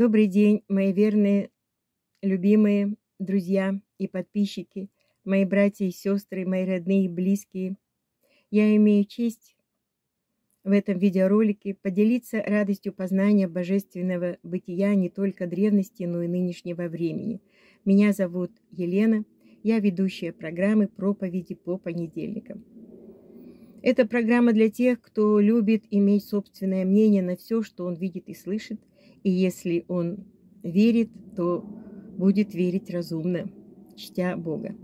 Добрый день, мои верные, любимые друзья и подписчики, мои братья и сестры, мои родные и близкие. Я имею честь в этом видеоролике поделиться радостью познания божественного бытия не только древности, но и нынешнего времени. Меня зовут Елена, я ведущая программы «Проповеди по понедельникам». Это программа для тех, кто любит иметь собственное мнение на все, что он видит и слышит, и если он верит, то будет верить разумно, чтя Бога.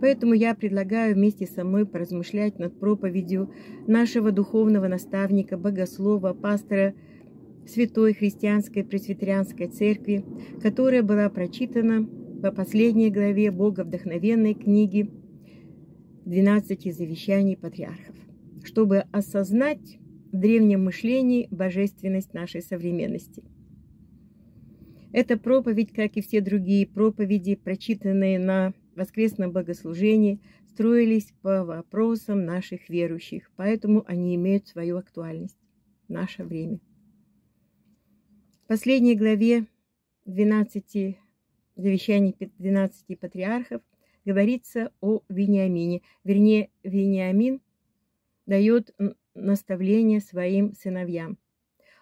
Поэтому я предлагаю вместе со мной поразмышлять над проповедью нашего духовного наставника, богослова, пастора Святой Христианской Пресвитерианской Церкви, которая была прочитана по последней главе Бога вдохновенной книги «12 завещаний патриархов», чтобы осознать в древнем мышлении божественность нашей современности – эта проповедь, как и все другие проповеди, прочитанные на воскресном богослужении, строились по вопросам наших верующих, поэтому они имеют свою актуальность в наше время. В последней главе 12 завещаний 12 патриархов говорится о Вениамине. Вернее, Вениамин дает наставление своим сыновьям –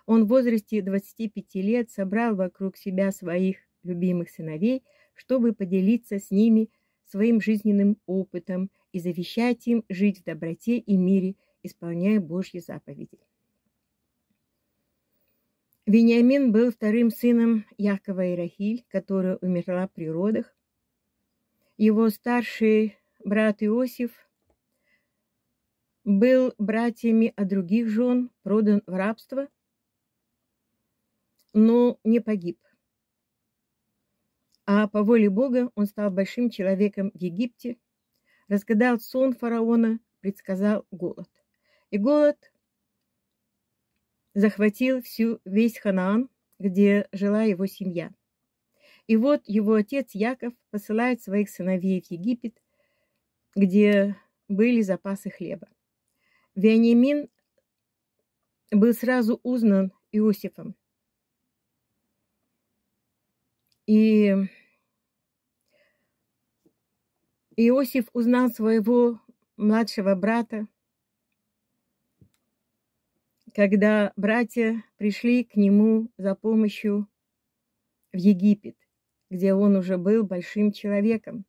он в возрасте 25 лет собрал вокруг себя своих любимых сыновей, чтобы поделиться с ними своим жизненным опытом и завещать им жить в доброте и мире, исполняя Божьи заповеди. Вениамин был вторым сыном Якова и Рахиль, которая умерла при родах. Его старший брат Иосиф был братьями от других жен, продан в рабство – но не погиб. А по воле Бога он стал большим человеком в Египте, разгадал сон фараона, предсказал голод. И голод захватил всю весь Ханаан, где жила его семья. И вот его отец Яков посылает своих сыновей в Египет, где были запасы хлеба. Вениамин был сразу узнан Иосифом, И Иосиф узнал своего младшего брата, когда братья пришли к нему за помощью в Египет, где он уже был большим человеком.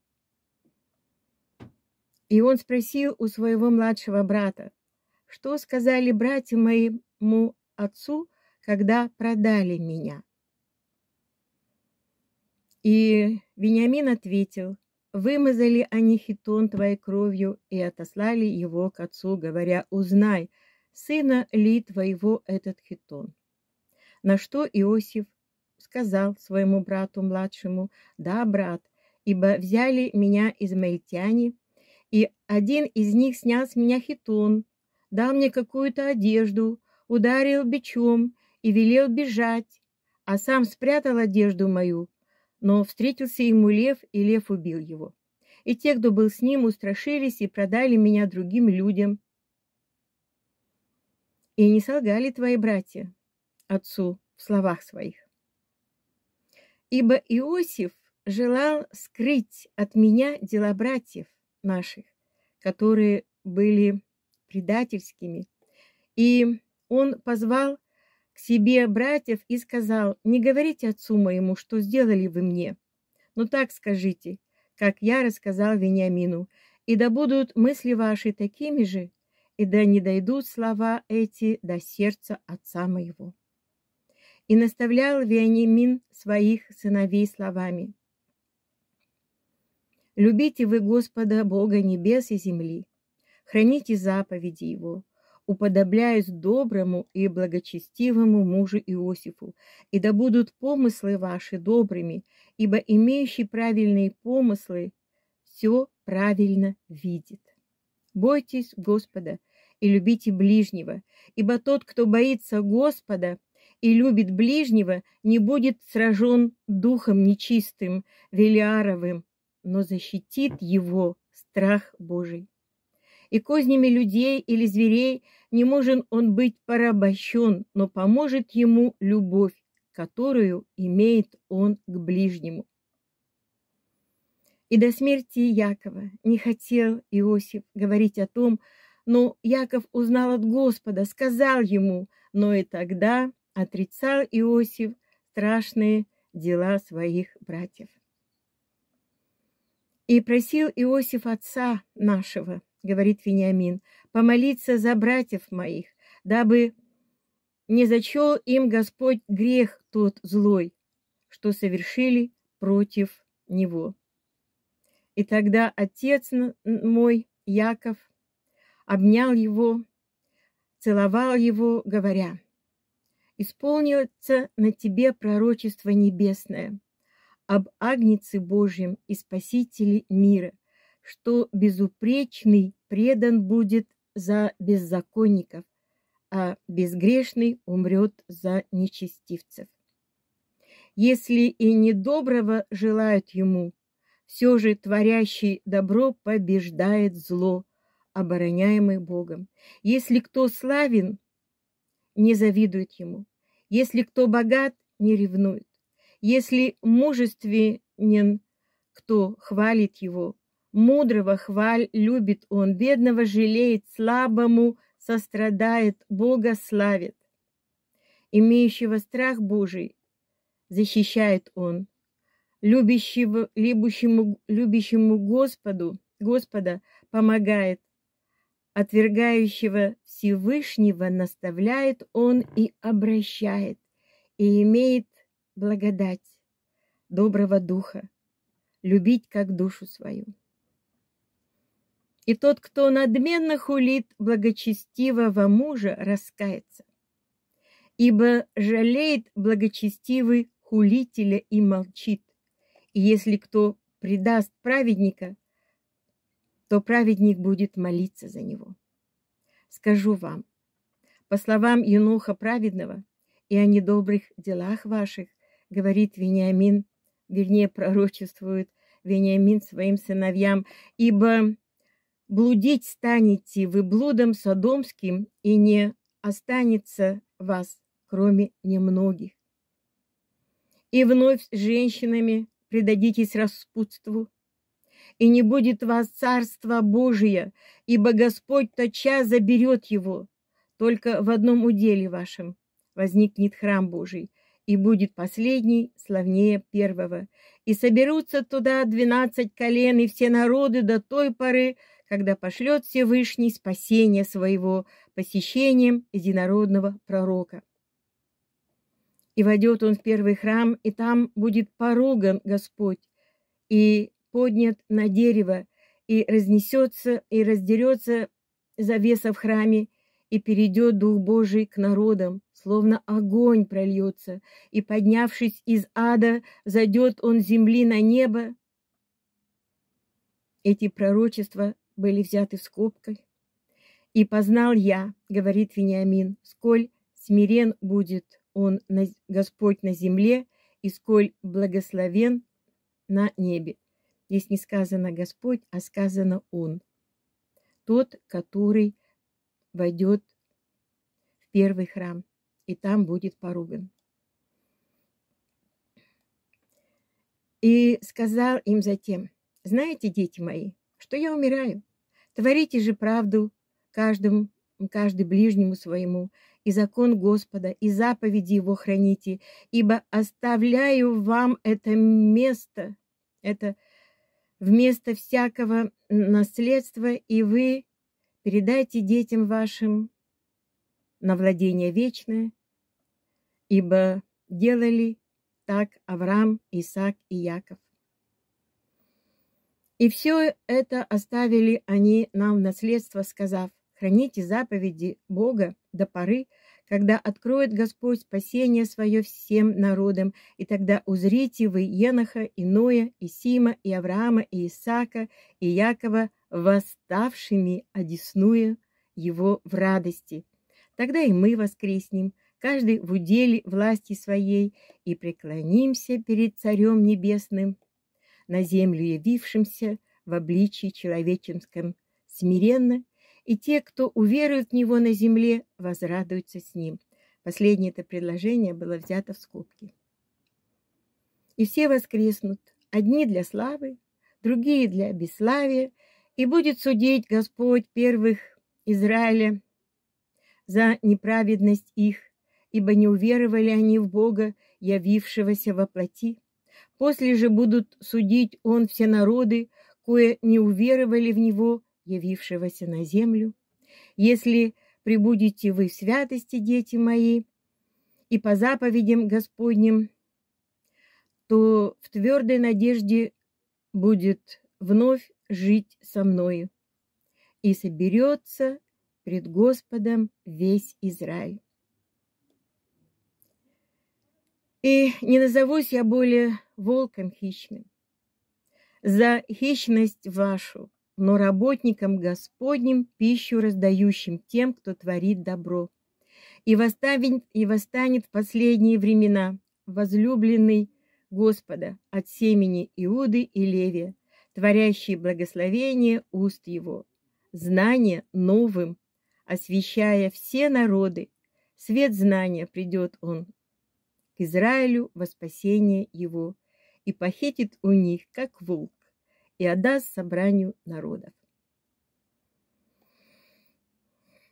И он спросил у своего младшего брата, что сказали братья моему отцу, когда продали меня. И Вениамин ответил, «Вымазали они хитон твоей кровью и отослали его к отцу, говоря, узнай, сына ли твоего этот хитон». На что Иосиф сказал своему брату младшему, «Да, брат, ибо взяли меня из измаильтяне, и один из них снял с меня хитон, дал мне какую-то одежду, ударил бичом и велел бежать, а сам спрятал одежду мою но встретился ему лев, и лев убил его. И те, кто был с ним, устрашились и продали меня другим людям. И не солгали твои братья отцу в словах своих. Ибо Иосиф желал скрыть от меня дела братьев наших, которые были предательскими. И он позвал себе братьев и сказал, «Не говорите отцу моему, что сделали вы мне, но ну так скажите, как я рассказал Вениамину, и да будут мысли ваши такими же, и да не дойдут слова эти до сердца отца моего». И наставлял Вениамин своих сыновей словами, «Любите вы Господа Бога небес и земли, храните заповеди Его, уподобляюсь доброму и благочестивому мужу Иосифу, и да будут помыслы ваши добрыми, ибо имеющий правильные помыслы все правильно видит. Бойтесь Господа и любите ближнего, ибо тот, кто боится Господа и любит ближнего, не будет сражен духом нечистым, велиаровым, но защитит его страх Божий. И кознями людей или зверей – не может он быть порабощен, но поможет ему любовь, которую имеет он к ближнему. И до смерти Якова не хотел Иосиф говорить о том, но Яков узнал от Господа, сказал ему, но и тогда отрицал Иосиф страшные дела своих братьев. И просил Иосиф отца нашего, — говорит Вениамин, — «помолиться за братьев моих, дабы не зачел им Господь грех тот злой, что совершили против Него». И тогда отец мой, Яков, обнял его, целовал его, говоря, «Исполнится на тебе пророчество небесное» об Агнице Божьем и Спасителе мира, что безупречный предан будет за беззаконников, а безгрешный умрет за нечестивцев. Если и недоброго желают ему, все же творящий добро побеждает зло, обороняемый Богом. Если кто славен, не завидует ему. Если кто богат, не ревнует. Если мужественен, кто хвалит его, Мудрого хваль любит он, бедного жалеет, слабому сострадает, Бога славит. Имеющего страх Божий защищает он. Любящего, любящему, любящему Господу, Господа помогает. Отвергающего Всевышнего наставляет он и обращает, и имеет благодать доброго духа, любить как душу свою и тот, кто надменно хулит благочестивого мужа, раскается. Ибо жалеет благочестивый хулителя и молчит. И если кто предаст праведника, то праведник будет молиться за него. Скажу вам, по словам Юноха праведного и о недобрых делах ваших, говорит Вениамин, вернее, пророчествует Вениамин своим сыновьям, ибо блудить станете вы блудом садомским, и не останется вас, кроме немногих. И вновь с женщинами предадитесь распутству, и не будет вас царство Божия, ибо Господь тотчас заберет его. Только в одном уделе вашем возникнет храм Божий, и будет последний славнее первого. И соберутся туда двенадцать колен, и все народы до той поры, когда пошлет Всевышний спасение своего посещением единородного пророка. И войдет он в первый храм, и там будет поруган Господь, и поднят на дерево, и разнесется, и раздерется завеса в храме, и перейдет Дух Божий к народам, словно огонь прольется, и, поднявшись из ада, зайдет он земли на небо. Эти пророчества были взяты скобкой. «И познал я, — говорит Вениамин, — сколь смирен будет он, на, Господь, на земле, и сколь благословен на небе». Здесь не сказано «Господь», а сказано «Он». Тот, который войдет в первый храм, и там будет поруган. И сказал им затем, «Знаете, дети мои, что я умираю?» Творите же правду каждому, каждый ближнему своему, и закон Господа, и заповеди его храните, ибо оставляю вам это место, это вместо всякого наследства, и вы передайте детям вашим на владение вечное, ибо делали так Авраам, Исаак и Яков. И все это оставили они нам в наследство, сказав, храните заповеди Бога до поры, когда откроет Господь спасение свое всем народам, и тогда узрите вы Еноха, и Ноя, и Сима, и Авраама, и Исаака, и Якова, восставшими одесную его в радости. Тогда и мы воскреснем, каждый в уделе власти своей, и преклонимся перед Царем Небесным, на землю явившимся в обличии человеческом смиренно, и те, кто уверует в него на земле, возрадуются с ним. Последнее это предложение было взято в скобки. И все воскреснут, одни для славы, другие для бесславия, и будет судить Господь первых Израиля за неправедность их, ибо не уверовали они в Бога, явившегося во плоти, После же будут судить он все народы, кое не уверовали в него, явившегося на землю. Если прибудете вы в святости, дети мои, и по заповедям Господним, то в твердой надежде будет вновь жить со мною. И соберется пред Господом весь Израиль. И не назовусь я более волком хищным. За хищность вашу, но работникам Господним пищу раздающим тем, кто творит добро. И восстанет, и восстанет в последние времена возлюбленный Господа от семени Иуды и Левия, творящий благословение уст его, знание новым, освещая все народы. Свет знания придет он к Израилю во спасение его – и похитит у них, как волк, и отдаст собранию народов.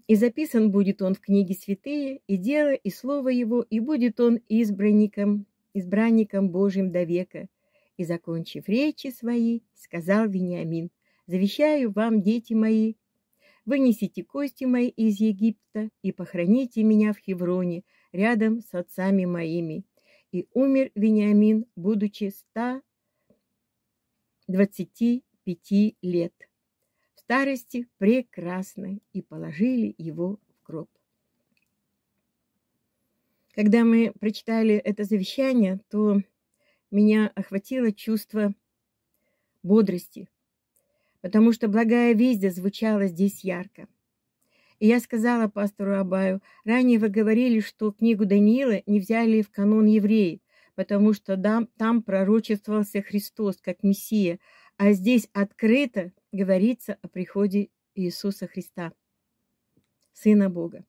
И записан будет он в книге святые, и дело, и слово его, и будет он избранником, избранником Божьим до века. И, закончив речи свои, сказал Вениамин, «Завещаю вам, дети мои, вынесите кости мои из Египта и похороните меня в Хевроне, рядом с отцами моими, и умер Вениамин, будучи 125 лет. В старости прекрасной и положили его в гроб. Когда мы прочитали это завещание, то меня охватило чувство бодрости, потому что благая весть звучала здесь ярко – и я сказала пастору Абаю, ранее вы говорили, что книгу Даниила не взяли в канон евреи, потому что там, там пророчествовался Христос как Мессия, а здесь открыто говорится о приходе Иисуса Христа, Сына Бога.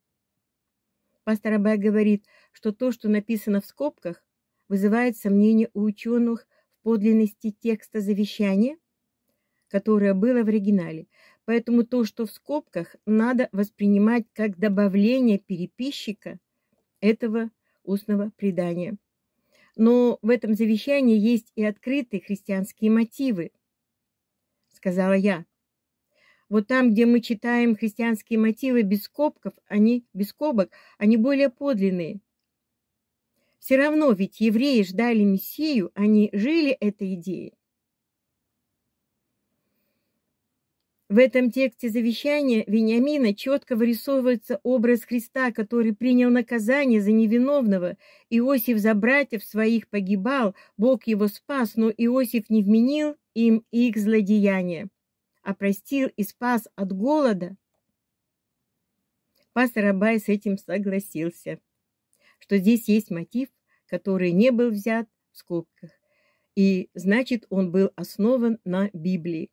Пастор Абай говорит, что то, что написано в скобках, вызывает сомнение у ученых в подлинности текста завещания, которое было в оригинале, Поэтому то, что в скобках, надо воспринимать как добавление переписчика этого устного предания. Но в этом завещании есть и открытые христианские мотивы, сказала я. Вот там, где мы читаем христианские мотивы без скобков, они без скобок, они более подлинные. Все равно ведь евреи ждали Мессию, они жили этой идеей. В этом тексте завещания Вениамина четко вырисовывается образ Христа, который принял наказание за невиновного. Иосиф за братьев своих погибал, Бог его спас, но Иосиф не вменил им их злодеяния, а простил и спас от голода. Пастор Абай с этим согласился, что здесь есть мотив, который не был взят в скобках, и значит он был основан на Библии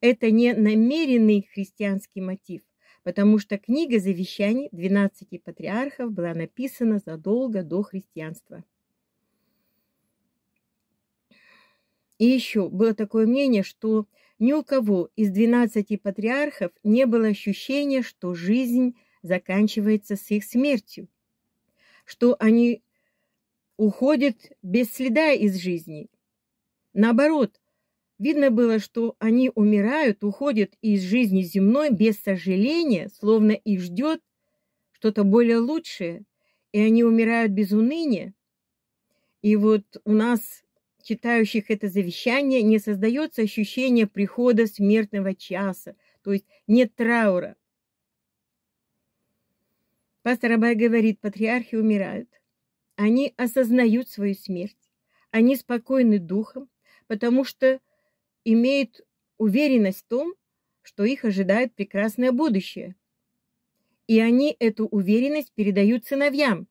это не намеренный христианский мотив, потому что книга завещаний 12 патриархов была написана задолго до христианства. И еще было такое мнение, что ни у кого из 12 патриархов не было ощущения, что жизнь заканчивается с их смертью, что они уходят без следа из жизни. Наоборот, Видно было, что они умирают, уходят из жизни земной без сожаления, словно их ждет что-то более лучшее, и они умирают без уныния. И вот у нас, читающих это завещание, не создается ощущение прихода смертного часа, то есть нет траура. Пастор Абай говорит, патриархи умирают. Они осознают свою смерть, они спокойны духом, потому что имеют уверенность в том, что их ожидает прекрасное будущее. И они эту уверенность передают сыновьям,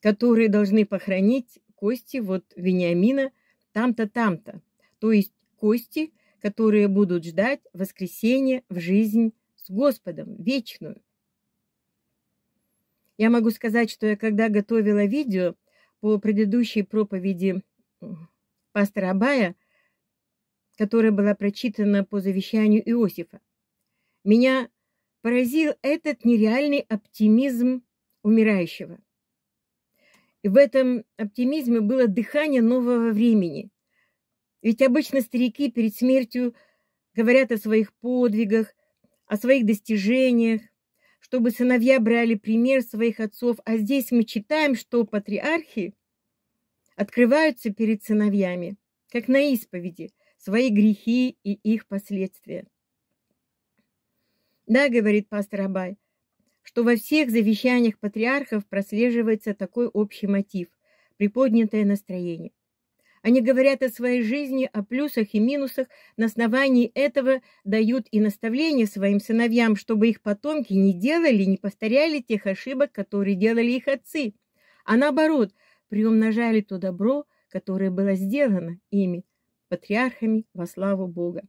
которые должны похоронить кости вот Вениамина там-то, там-то. То есть кости, которые будут ждать воскресения в жизнь с Господом, вечную. Я могу сказать, что я когда готовила видео по предыдущей проповеди пастора Абая, которая была прочитана по завещанию Иосифа. Меня поразил этот нереальный оптимизм умирающего. И в этом оптимизме было дыхание нового времени. Ведь обычно старики перед смертью говорят о своих подвигах, о своих достижениях, чтобы сыновья брали пример своих отцов. А здесь мы читаем, что патриархи открываются перед сыновьями, как на исповеди, свои грехи и их последствия. Да, говорит пастор Абай, что во всех завещаниях патриархов прослеживается такой общий мотив – приподнятое настроение. Они говорят о своей жизни, о плюсах и минусах, на основании этого дают и наставления своим сыновьям, чтобы их потомки не делали, не повторяли тех ошибок, которые делали их отцы. А наоборот – приумножали то добро, которое было сделано ими, патриархами во славу Бога.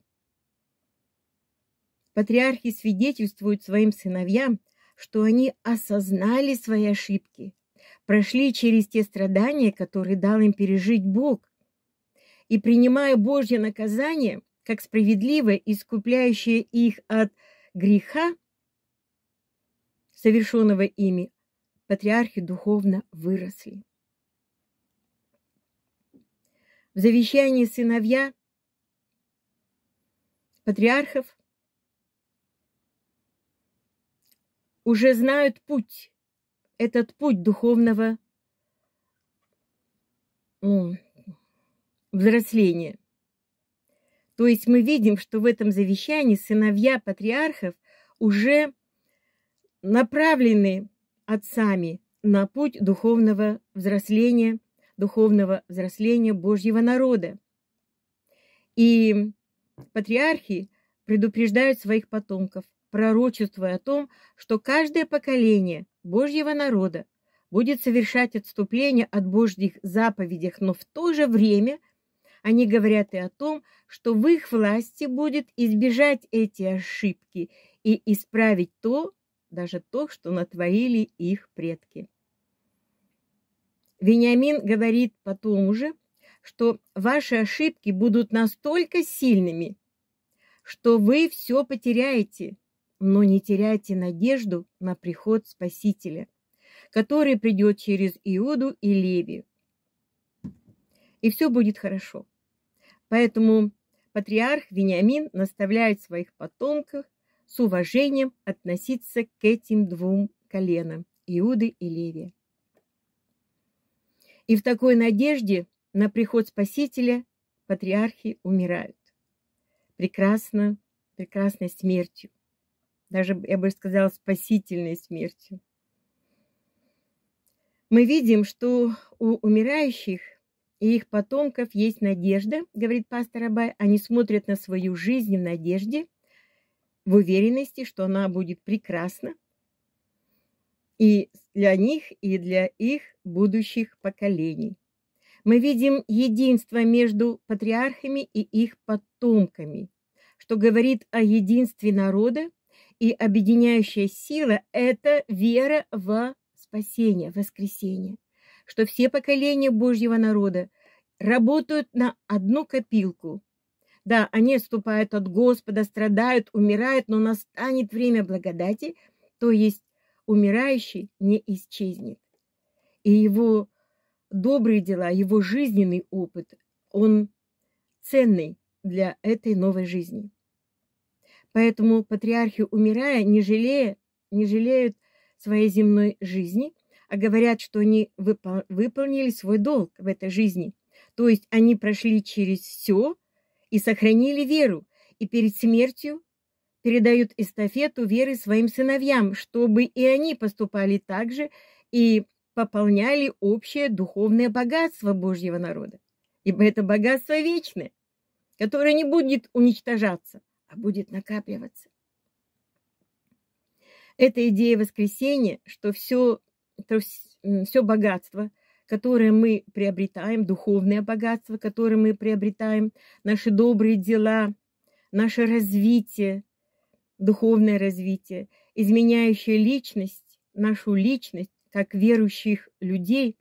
Патриархи свидетельствуют своим сыновьям, что они осознали свои ошибки, прошли через те страдания, которые дал им пережить Бог, и, принимая Божье наказание, как справедливое, искупляющее их от греха, совершенного ими, патриархи духовно выросли. в завещании сыновья патриархов уже знают путь, этот путь духовного взросления. То есть мы видим, что в этом завещании сыновья патриархов уже направлены отцами на путь духовного взросления – духовного взросления Божьего народа. И патриархи предупреждают своих потомков, пророчествуя о том, что каждое поколение Божьего народа будет совершать отступление от Божьих заповедей, но в то же время они говорят и о том, что в их власти будет избежать эти ошибки и исправить то, даже то, что натворили их предки. Вениамин говорит потом уже, что ваши ошибки будут настолько сильными, что вы все потеряете, но не теряйте надежду на приход Спасителя, который придет через Иуду и Леви, И все будет хорошо. Поэтому патриарх Вениамин наставляет своих потомков с уважением относиться к этим двум коленам – Иуды и Левия. И в такой надежде на приход Спасителя патриархи умирают. Прекрасно, прекрасной смертью. Даже, я бы сказала, спасительной смертью. Мы видим, что у умирающих и их потомков есть надежда, говорит пастор Абай. Они смотрят на свою жизнь в надежде, в уверенности, что она будет прекрасна, и для них, и для их будущих поколений. Мы видим единство между патриархами и их потомками, что говорит о единстве народа, и объединяющая сила – это вера в спасение, воскресение, что все поколения Божьего народа работают на одну копилку. Да, они отступают от Господа, страдают, умирают, но настанет время благодати, то есть умирающий не исчезнет. И его добрые дела, его жизненный опыт, он ценный для этой новой жизни. Поэтому патриархи, умирая, не, жалея, не жалеют своей земной жизни, а говорят, что они выпол выполнили свой долг в этой жизни. То есть они прошли через все и сохранили веру, и перед смертью передают эстафету веры своим сыновьям, чтобы и они поступали так же и пополняли общее духовное богатство Божьего народа. Ибо это богатство вечное, которое не будет уничтожаться, а будет накапливаться. Эта идея воскресения, что все, все богатство, которое мы приобретаем, духовное богатство, которое мы приобретаем, наши добрые дела, наше развитие – духовное развитие, изменяющее личность, нашу личность, как верующих людей,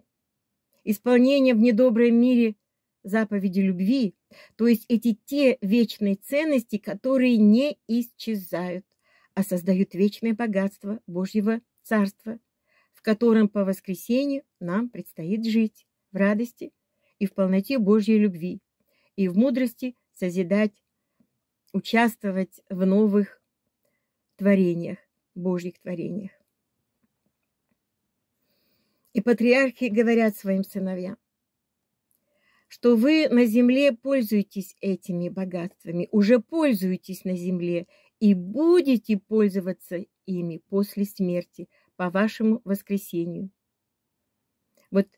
исполнение в недобром мире заповеди любви, то есть эти те вечные ценности, которые не исчезают, а создают вечное богатство Божьего Царства, в котором по воскресенью нам предстоит жить в радости и в полноте Божьей любви, и в мудрости созидать, участвовать в новых творениях, Божьих творениях. И патриархи говорят своим сыновьям, что вы на земле пользуетесь этими богатствами, уже пользуетесь на земле и будете пользоваться ими после смерти по вашему воскресению. Вот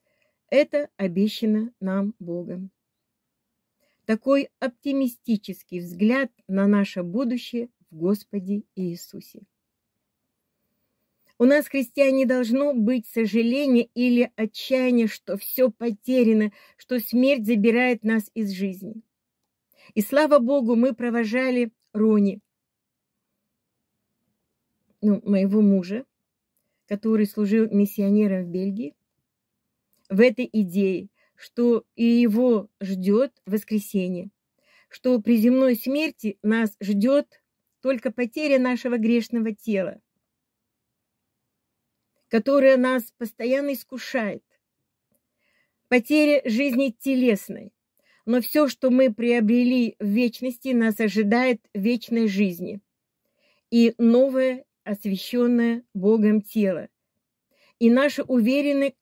это обещано нам Богом. Такой оптимистический взгляд на наше будущее в Господе Иисусе. У нас, христиан, не должно быть сожаление или отчаяние, что все потеряно, что смерть забирает нас из жизни. И слава Богу, мы провожали Рони, ну, моего мужа, который служил миссионером в Бельгии, в этой идее, что и его ждет воскресение, что при земной смерти нас ждет только потеря нашего грешного тела, которое нас постоянно искушает, потеря жизни телесной. Но все, что мы приобрели в вечности, нас ожидает в вечной жизни и новое освященное Богом тело. И наши уверены,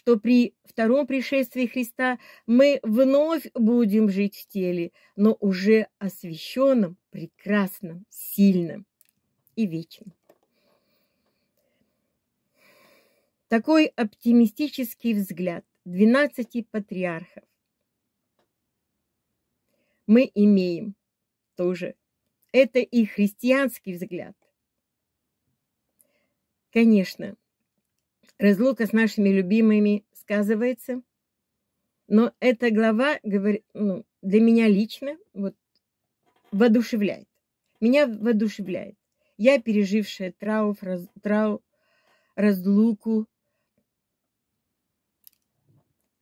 что при втором пришествии Христа мы вновь будем жить в теле, но уже освященном, прекрасном, сильном и вечном. Такой оптимистический взгляд 12 патриархов мы имеем тоже. Это и христианский взгляд. Конечно, разлука с нашими любимыми сказывается. Но эта глава ну, для меня лично вот, воодушевляет. Меня воодушевляет. Я, пережившая трауф, раз, трау, разлуку,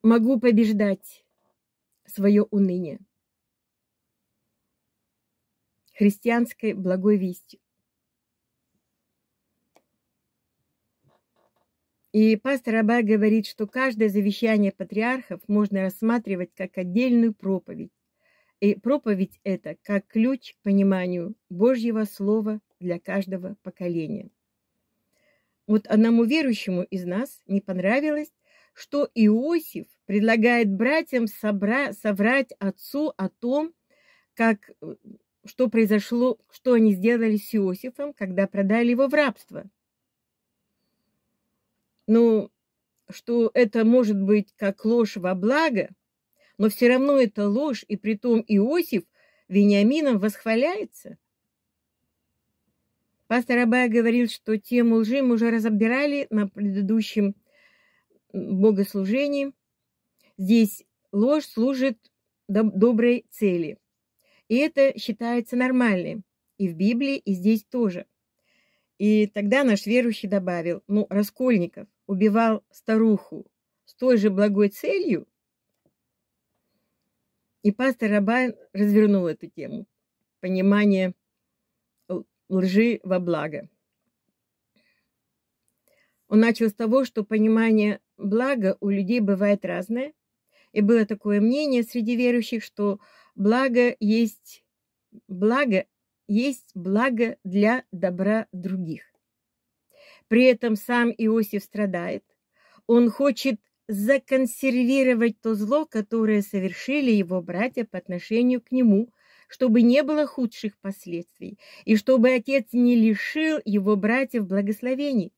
могу побеждать свое уныние христианской благой вестью. И пастор Абай говорит, что каждое завещание патриархов можно рассматривать как отдельную проповедь. И проповедь это как ключ к пониманию Божьего Слова для каждого поколения. Вот одному верующему из нас не понравилось, что Иосиф предлагает братьям собра... соврать отцу о том, как, э, что произошло, что они сделали с Иосифом, когда продали его в рабство – ну, что это может быть как ложь во благо, но все равно это ложь, и притом Иосиф Вениамином восхваляется. Пастор Абая говорил, что тему лжи мы уже разобирали на предыдущем богослужении. Здесь ложь служит доброй цели. И это считается нормальным. И в Библии, и здесь тоже. И тогда наш верующий добавил, ну, Раскольников, убивал старуху с той же благой целью? И пастор Рабайн развернул эту тему. Понимание лжи во благо. Он начал с того, что понимание блага у людей бывает разное. И было такое мнение среди верующих, что благо есть благо, есть благо для добра других. При этом сам Иосиф страдает. Он хочет законсервировать то зло, которое совершили его братья по отношению к нему, чтобы не было худших последствий, и чтобы отец не лишил его братьев благословений.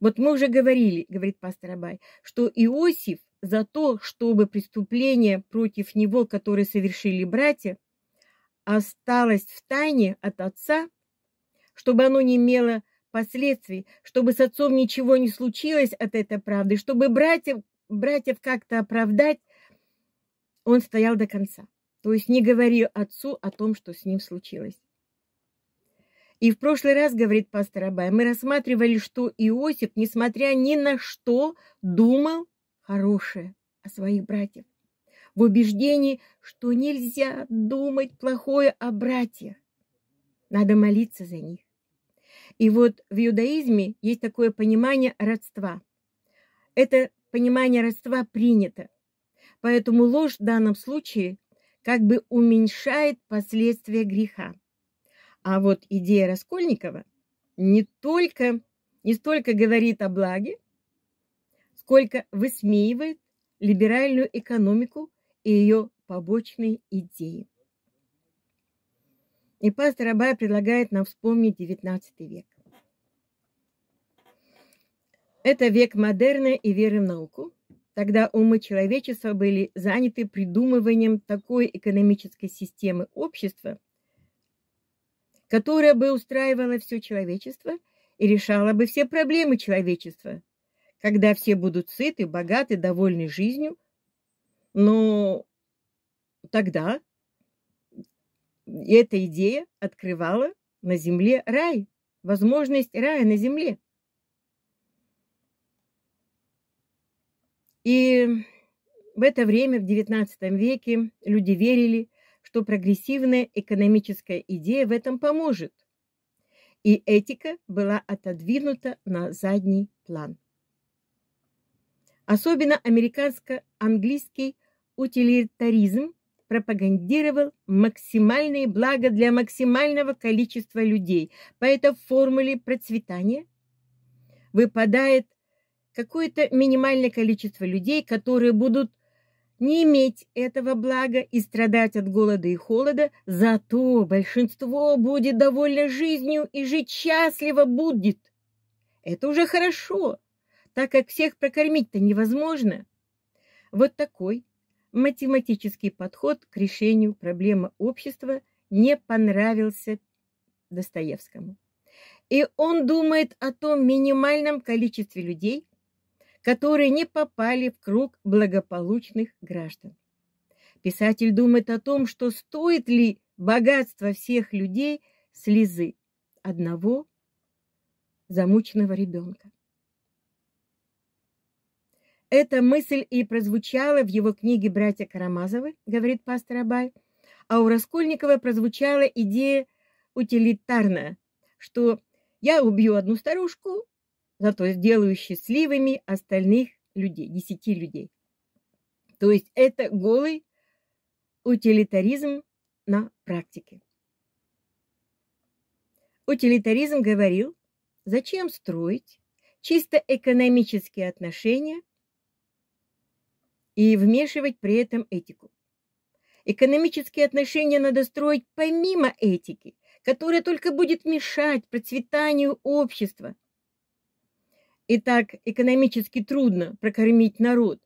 Вот мы уже говорили, говорит пастор Абай, что Иосиф за то, чтобы преступление против него, которое совершили братья, осталось в тайне от отца, чтобы оно не имело последствий, чтобы с отцом ничего не случилось от этой правды, чтобы братьев, братьев как-то оправдать, он стоял до конца. То есть не говорил отцу о том, что с ним случилось. И в прошлый раз, говорит пастор Абай, мы рассматривали, что Иосиф, несмотря ни на что, думал хорошее о своих братьях. В убеждении, что нельзя думать плохое о братьях. Надо молиться за них. И вот в иудаизме есть такое понимание родства. Это понимание родства принято. Поэтому ложь в данном случае как бы уменьшает последствия греха. А вот идея Раскольникова не только не столько говорит о благе, сколько высмеивает либеральную экономику и ее побочные идеи. И пастор Абай предлагает нам вспомнить XIX век. Это век модерна и веры в науку. Тогда умы человечества были заняты придумыванием такой экономической системы общества, которая бы устраивала все человечество и решала бы все проблемы человечества, когда все будут сыты, богаты, довольны жизнью. Но тогда и эта идея открывала на земле рай, возможность рая на земле. И в это время, в XIX веке, люди верили, что прогрессивная экономическая идея в этом поможет. И этика была отодвинута на задний план. Особенно американско-английский утилитаризм пропагандировал максимальные блага для максимального количества людей. По этой формуле процветания выпадает какое-то минимальное количество людей, которые будут не иметь этого блага и страдать от голода и холода, зато большинство будет довольно жизнью и жить счастливо будет. Это уже хорошо, так как всех прокормить-то невозможно. Вот такой математический подход к решению проблемы общества не понравился Достоевскому. И он думает о том минимальном количестве людей, которые не попали в круг благополучных граждан. Писатель думает о том, что стоит ли богатство всех людей слезы одного замученного ребенка. Эта мысль и прозвучала в его книге «Братья Карамазовы», говорит пастор Абай, а у Раскольникова прозвучала идея утилитарная, что я убью одну старушку, зато сделаю счастливыми остальных людей, десяти людей. То есть это голый утилитаризм на практике. Утилитаризм говорил, зачем строить чисто экономические отношения и вмешивать при этом этику. Экономические отношения надо строить помимо этики, которая только будет мешать процветанию общества. Итак, экономически трудно прокормить народ.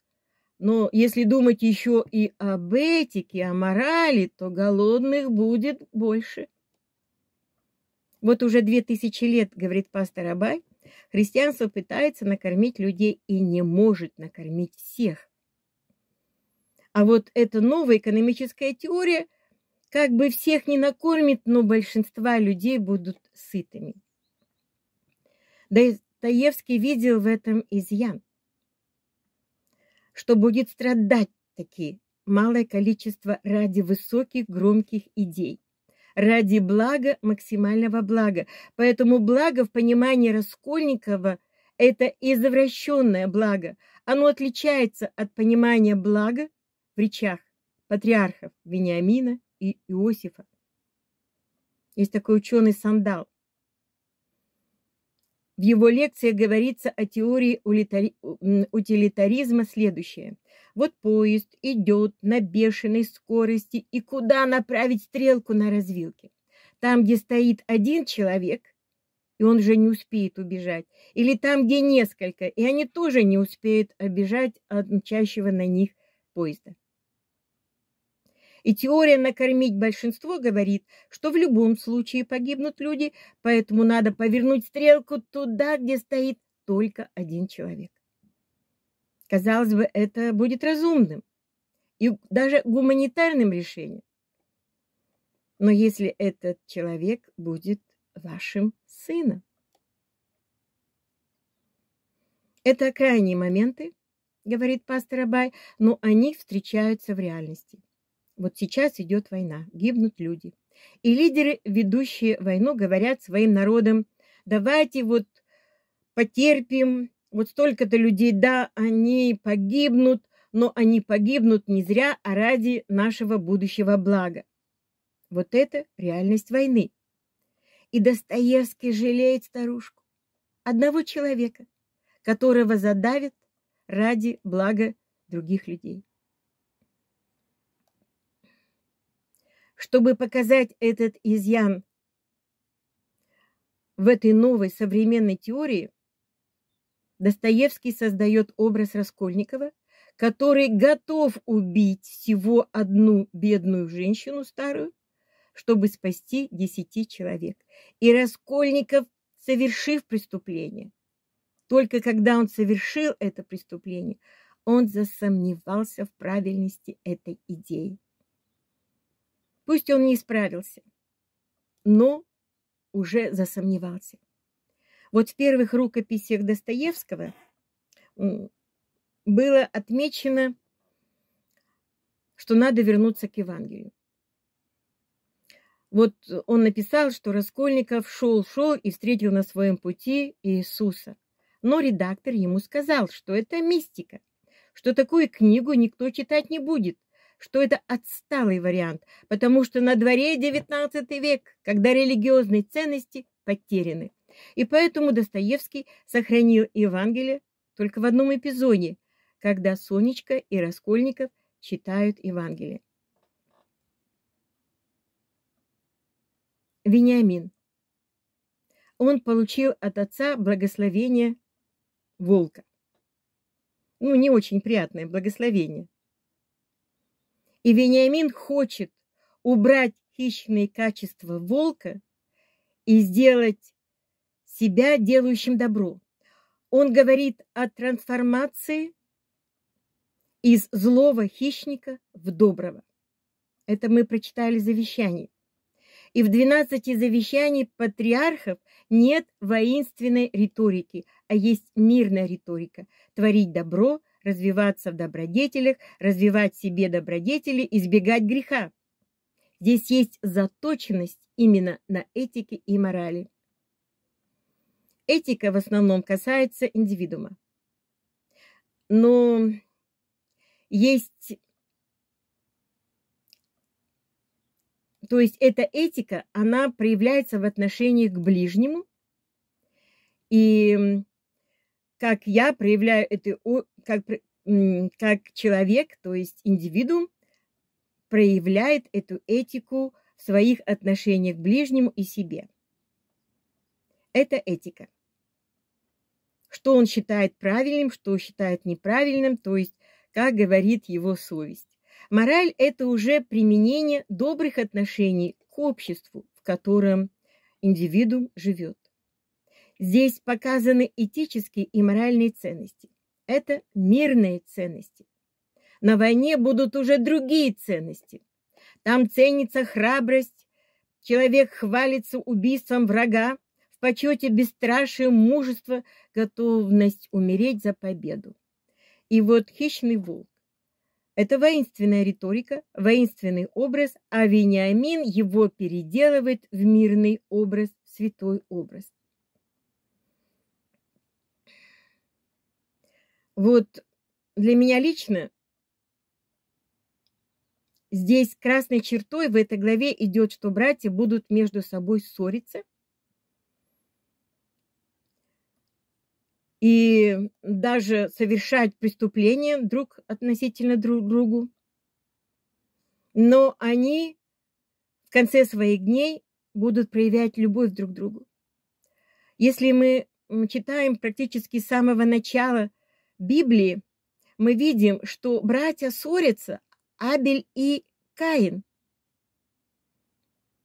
Но если думать еще и об этике, о морали, то голодных будет больше. Вот уже две тысячи лет, говорит пастор Абай, христианство пытается накормить людей и не может накормить всех. А вот эта новая экономическая теория как бы всех не накормит, но большинства людей будут сытыми. Достоевский видел в этом изъян, что будет страдать таки малое количество ради высоких громких идей, ради блага, максимального блага. Поэтому благо в понимании Раскольникова – это извращенное благо. Оно отличается от понимания блага, в речах патриархов Вениамина и Иосифа. Есть такой ученый Сандал. В его лекциях говорится о теории утилитаризма следующее. Вот поезд идет на бешеной скорости, и куда направить стрелку на развилке? Там, где стоит один человек, и он же не успеет убежать. Или там, где несколько, и они тоже не успеют обижать от мчащего на них поезда. И теория накормить большинство говорит, что в любом случае погибнут люди, поэтому надо повернуть стрелку туда, где стоит только один человек. Казалось бы, это будет разумным и даже гуманитарным решением. Но если этот человек будет вашим сыном. Это крайние моменты, говорит пастор Абай, но они встречаются в реальности. Вот сейчас идет война, гибнут люди. И лидеры, ведущие войну, говорят своим народам, давайте вот потерпим, вот столько-то людей, да, они погибнут, но они погибнут не зря, а ради нашего будущего блага. Вот это реальность войны. И Достоевский жалеет старушку, одного человека, которого задавят ради блага других людей. чтобы показать этот изъян в этой новой современной теории, Достоевский создает образ Раскольникова, который готов убить всего одну бедную женщину старую, чтобы спасти десяти человек. И Раскольников, совершив преступление, только когда он совершил это преступление, он засомневался в правильности этой идеи. Пусть он не исправился, но уже засомневался. Вот в первых рукописях Достоевского было отмечено, что надо вернуться к Евангелию. Вот он написал, что Раскольников шел-шел и встретил на своем пути Иисуса. Но редактор ему сказал, что это мистика, что такую книгу никто читать не будет, что это отсталый вариант, потому что на дворе XIX век, когда религиозные ценности потеряны. И поэтому Достоевский сохранил Евангелие только в одном эпизоде, когда Сонечка и Раскольников читают Евангелие. Вениамин. Он получил от отца благословение волка. Ну, не очень приятное благословение. И Вениамин хочет убрать хищные качества волка и сделать себя делающим добро. Он говорит о трансформации из злого хищника в доброго. Это мы прочитали завещание. И в 12 завещаний патриархов нет воинственной риторики, а есть мирная риторика – творить добро развиваться в добродетелях, развивать в себе добродетели, избегать греха. Здесь есть заточенность именно на этике и морали. Этика в основном касается индивидуума. Но есть... То есть эта этика, она проявляется в отношении к ближнему. И как я проявляю эту как, как человек, то есть индивидуум, проявляет эту этику в своих отношениях к ближнему и себе. Это этика. Что он считает правильным, что считает неправильным, то есть как говорит его совесть. Мораль – это уже применение добрых отношений к обществу, в котором индивидуум живет. Здесь показаны этические и моральные ценности. Это мирные ценности. На войне будут уже другие ценности. Там ценится храбрость, человек хвалится убийством врага, в почете бесстрашие, мужество, готовность умереть за победу. И вот хищный волк. Это воинственная риторика, воинственный образ, а Вениамин его переделывает в мирный образ, святой образ. Вот для меня лично здесь красной чертой в этой главе идет, что братья будут между собой ссориться. И даже совершать преступления друг относительно друг другу. Но они в конце своих дней будут проявлять любовь друг к другу. Если мы читаем практически с самого начала – Библии мы видим, что братья ссорятся, Абель и Каин.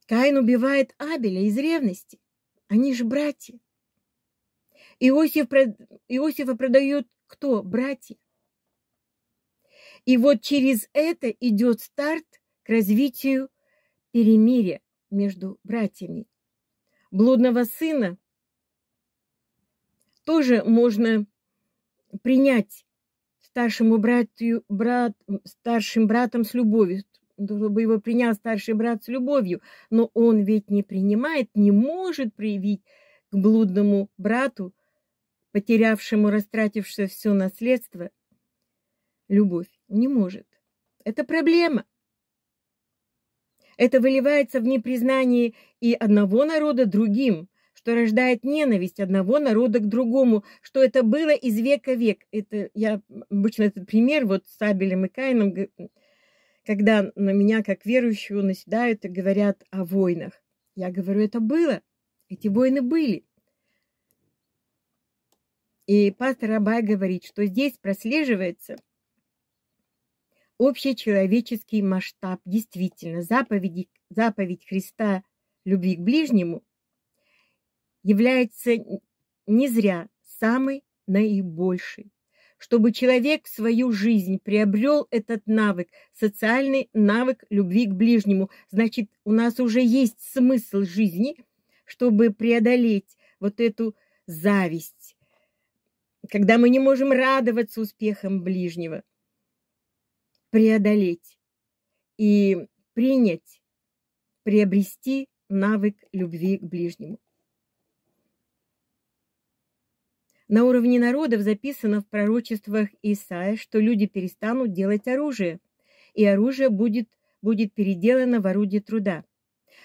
Каин убивает Абеля из ревности. Они же братья. Иосиф, Иосифа продают кто? Братья. И вот через это идет старт к развитию перемирия между братьями. Блудного сына тоже можно принять старшему братью, брат, старшим братом с любовью, чтобы его принял старший брат с любовью, но он ведь не принимает, не может проявить к блудному брату, потерявшему, растратившему все наследство, любовь. Не может. Это проблема. Это выливается в непризнании и одного народа другим, что рождает ненависть одного народа к другому, что это было из века в век. Это я обычно этот пример вот с Абелем и Каином, когда на меня как верующую наседают и говорят о войнах. Я говорю, это было, эти войны были. И пастор Абай говорит, что здесь прослеживается общечеловеческий масштаб, действительно, заповеди, заповедь Христа любви к ближнему является не зря самой наибольшей. Чтобы человек в свою жизнь приобрел этот навык, социальный навык любви к ближнему, значит, у нас уже есть смысл жизни, чтобы преодолеть вот эту зависть, когда мы не можем радоваться успехам ближнего, преодолеть и принять, приобрести навык любви к ближнему. На уровне народов записано в пророчествах Исаия, что люди перестанут делать оружие, и оружие будет, будет переделано в орудие труда.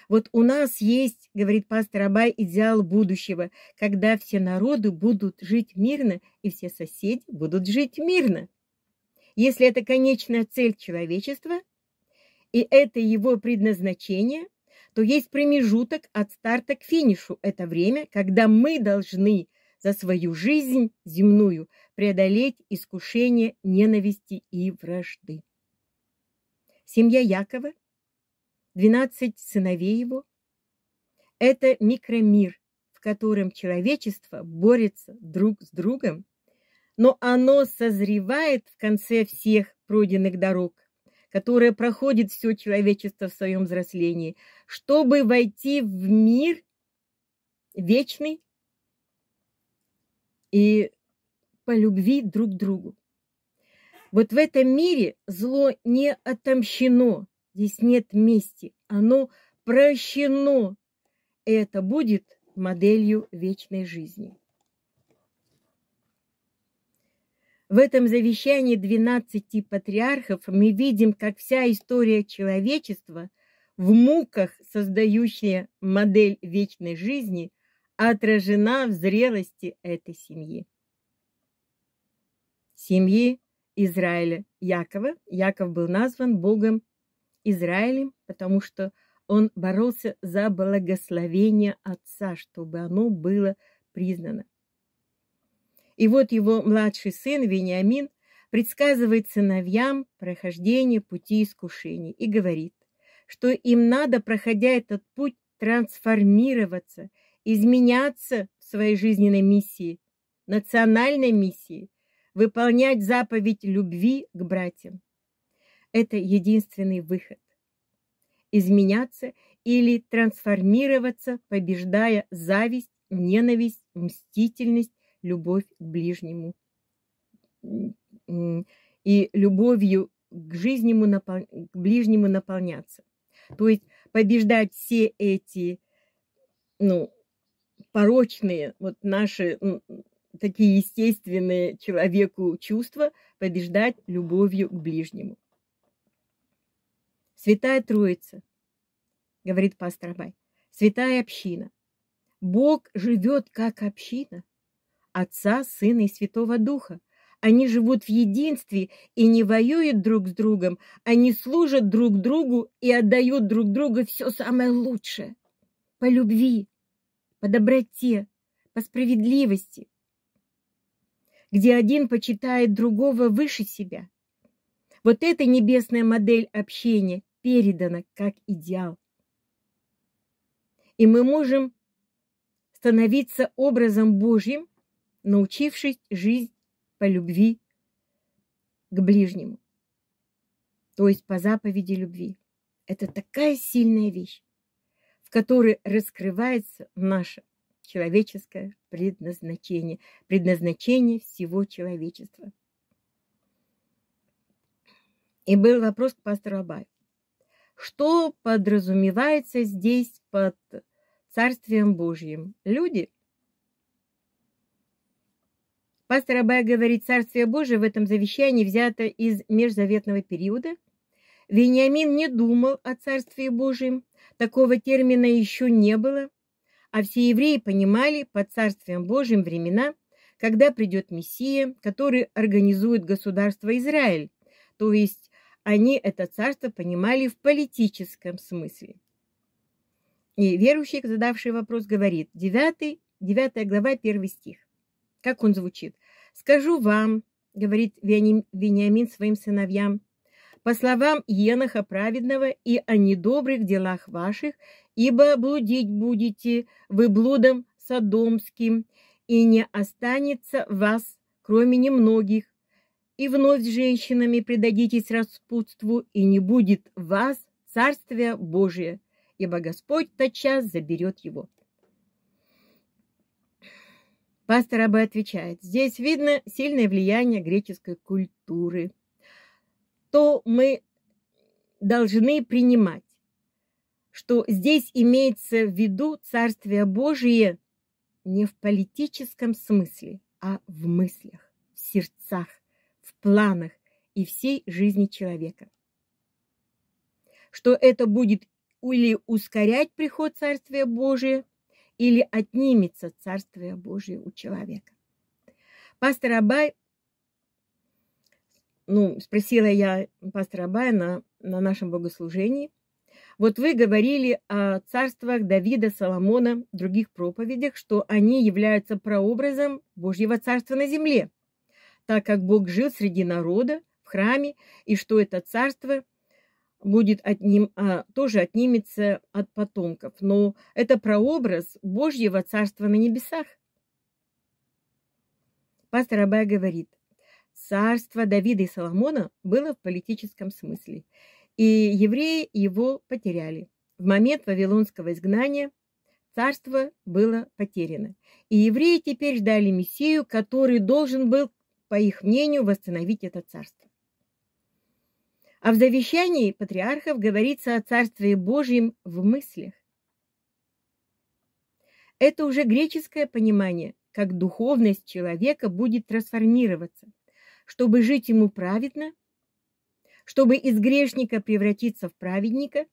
Вот у нас есть, говорит пастор Абай, идеал будущего, когда все народы будут жить мирно, и все соседи будут жить мирно. Если это конечная цель человечества, и это его предназначение, то есть промежуток от старта к финишу. Это время, когда мы должны за свою жизнь земную преодолеть искушение ненависти и вражды. Семья Якова, 12 сыновей его – это микромир, в котором человечество борется друг с другом, но оно созревает в конце всех пройденных дорог, которое проходит все человечество в своем взрослении, чтобы войти в мир вечный, и по любви друг к другу. Вот в этом мире зло не отомщено, здесь нет мести, оно прощено. И это будет моделью вечной жизни. В этом завещании 12 патриархов мы видим, как вся история человечества в муках, создающая модель вечной жизни, отражена в зрелости этой семьи. Семьи Израиля Якова. Яков был назван Богом Израилем, потому что он боролся за благословение Отца, чтобы оно было признано. И вот его младший сын Вениамин предсказывает сыновьям прохождение пути искушений и говорит, что им надо, проходя этот путь, трансформироваться – изменяться в своей жизненной миссии, национальной миссии, выполнять заповедь любви к братьям. Это единственный выход. Изменяться или трансформироваться, побеждая зависть, ненависть, мстительность, любовь к ближнему. И любовью к, жизнему, к ближнему наполняться. То есть побеждать все эти ну, порочные, вот наши такие естественные человеку чувства побеждать любовью к ближнему. Святая Троица, говорит пастор Абай, святая община. Бог живет как община Отца, Сына и Святого Духа. Они живут в единстве и не воюют друг с другом. Они служат друг другу и отдают друг другу все самое лучшее. По любви, по доброте, по справедливости, где один почитает другого выше себя. Вот эта небесная модель общения передана как идеал. И мы можем становиться образом Божьим, научившись жить по любви к ближнему, то есть по заповеди любви. Это такая сильная вещь в которой раскрывается наше человеческое предназначение, предназначение всего человечества. И был вопрос к пастору Абаю. Что подразумевается здесь под Царствием Божьим? Люди? Пастор Абай говорит, Царствие Божие в этом завещании взято из межзаветного периода – Вениамин не думал о Царстве Божьем, такого термина еще не было, а все евреи понимали под Царствием Божьим времена, когда придет Мессия, который организует государство Израиль, то есть они это царство понимали в политическом смысле. И верующий, задавший вопрос, говорит, 9, 9 глава, 1 стих. Как он звучит? «Скажу вам, — говорит Вениамин своим сыновьям, по словам Еноха Праведного, и о недобрых делах ваших, ибо блудить будете вы блудом содомским, и не останется вас, кроме немногих. И вновь с женщинами предадитесь распутству, и не будет вас Царствия Божия, ибо Господь тотчас заберет его. Пастор Абе отвечает, здесь видно сильное влияние греческой культуры что мы должны принимать, что здесь имеется в виду Царствие Божие не в политическом смысле, а в мыслях, в сердцах, в планах и всей жизни человека. Что это будет или ускорять приход Царствия Божия, или отнимется Царствие Божие у человека. Пастор Абай ну, спросила я пастора Байна на нашем богослужении, вот вы говорили о царствах Давида, Соломона, других проповедях, что они являются прообразом Божьего царства на земле, так как Бог жил среди народа в храме, и что это царство будет отним, а, тоже отнимется от потомков. Но это прообраз Божьего царства на небесах. Пастор Абай говорит, Царство Давида и Соломона было в политическом смысле, и евреи его потеряли. В момент вавилонского изгнания царство было потеряно, и евреи теперь ждали Мессию, который должен был, по их мнению, восстановить это царство. А в завещании патриархов говорится о Царстве Божьем в мыслях. Это уже греческое понимание, как духовность человека будет трансформироваться – чтобы жить ему праведно, чтобы из грешника превратиться в праведника,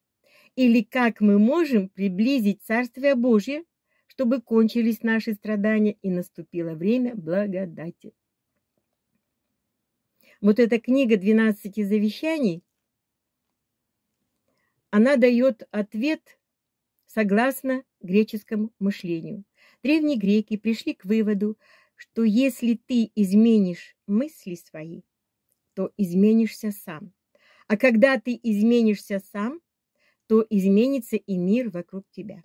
или как мы можем приблизить Царствие Божье, чтобы кончились наши страдания и наступило время благодати. Вот эта книга 12 завещаний, она дает ответ согласно греческому мышлению. Древние греки пришли к выводу, что если ты изменишь мысли свои, то изменишься сам. А когда ты изменишься сам, то изменится и мир вокруг тебя.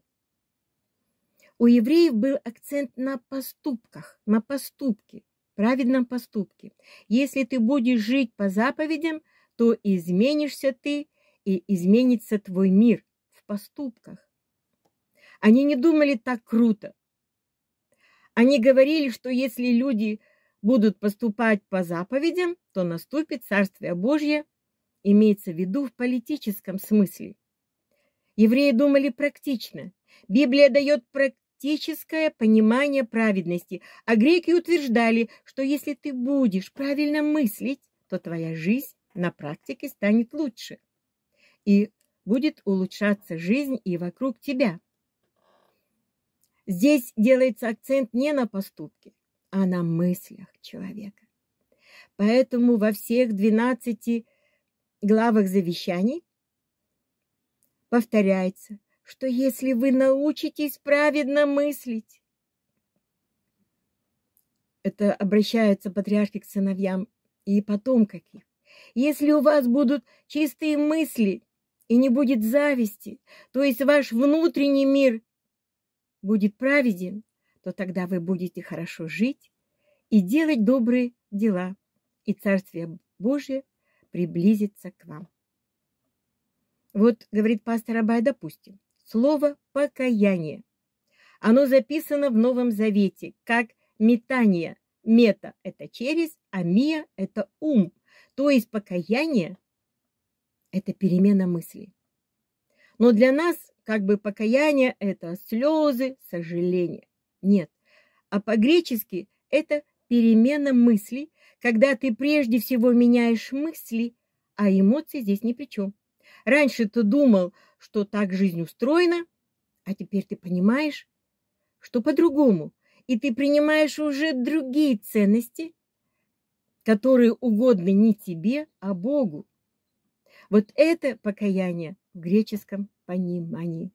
У евреев был акцент на поступках, на поступке, праведном поступке. Если ты будешь жить по заповедям, то изменишься ты и изменится твой мир в поступках. Они не думали так круто, они говорили, что если люди будут поступать по заповедям, то наступит Царствие Божье, имеется в виду в политическом смысле. Евреи думали практично. Библия дает практическое понимание праведности, а греки утверждали, что если ты будешь правильно мыслить, то твоя жизнь на практике станет лучше. И будет улучшаться жизнь и вокруг тебя – Здесь делается акцент не на поступке, а на мыслях человека. Поэтому во всех 12 главах завещаний повторяется, что если вы научитесь праведно мыслить, это обращаются патриархи к сыновьям и потомкам их, если у вас будут чистые мысли и не будет зависти, то есть ваш внутренний мир будет праведен, то тогда вы будете хорошо жить и делать добрые дела, и Царствие Божие приблизится к вам. Вот, говорит пастор Абай, допустим, слово «покаяние». Оно записано в Новом Завете как метание. Мета – это через, а мия – это ум. То есть покаяние – это перемена мысли. Но для нас как бы покаяние – это слезы, сожаление. Нет. А по-гречески это перемена мыслей, когда ты прежде всего меняешь мысли, а эмоции здесь ни при чем. Раньше ты думал, что так жизнь устроена, а теперь ты понимаешь, что по-другому, и ты принимаешь уже другие ценности, которые угодны не тебе, а Богу. Вот это покаяние в греческом понимании.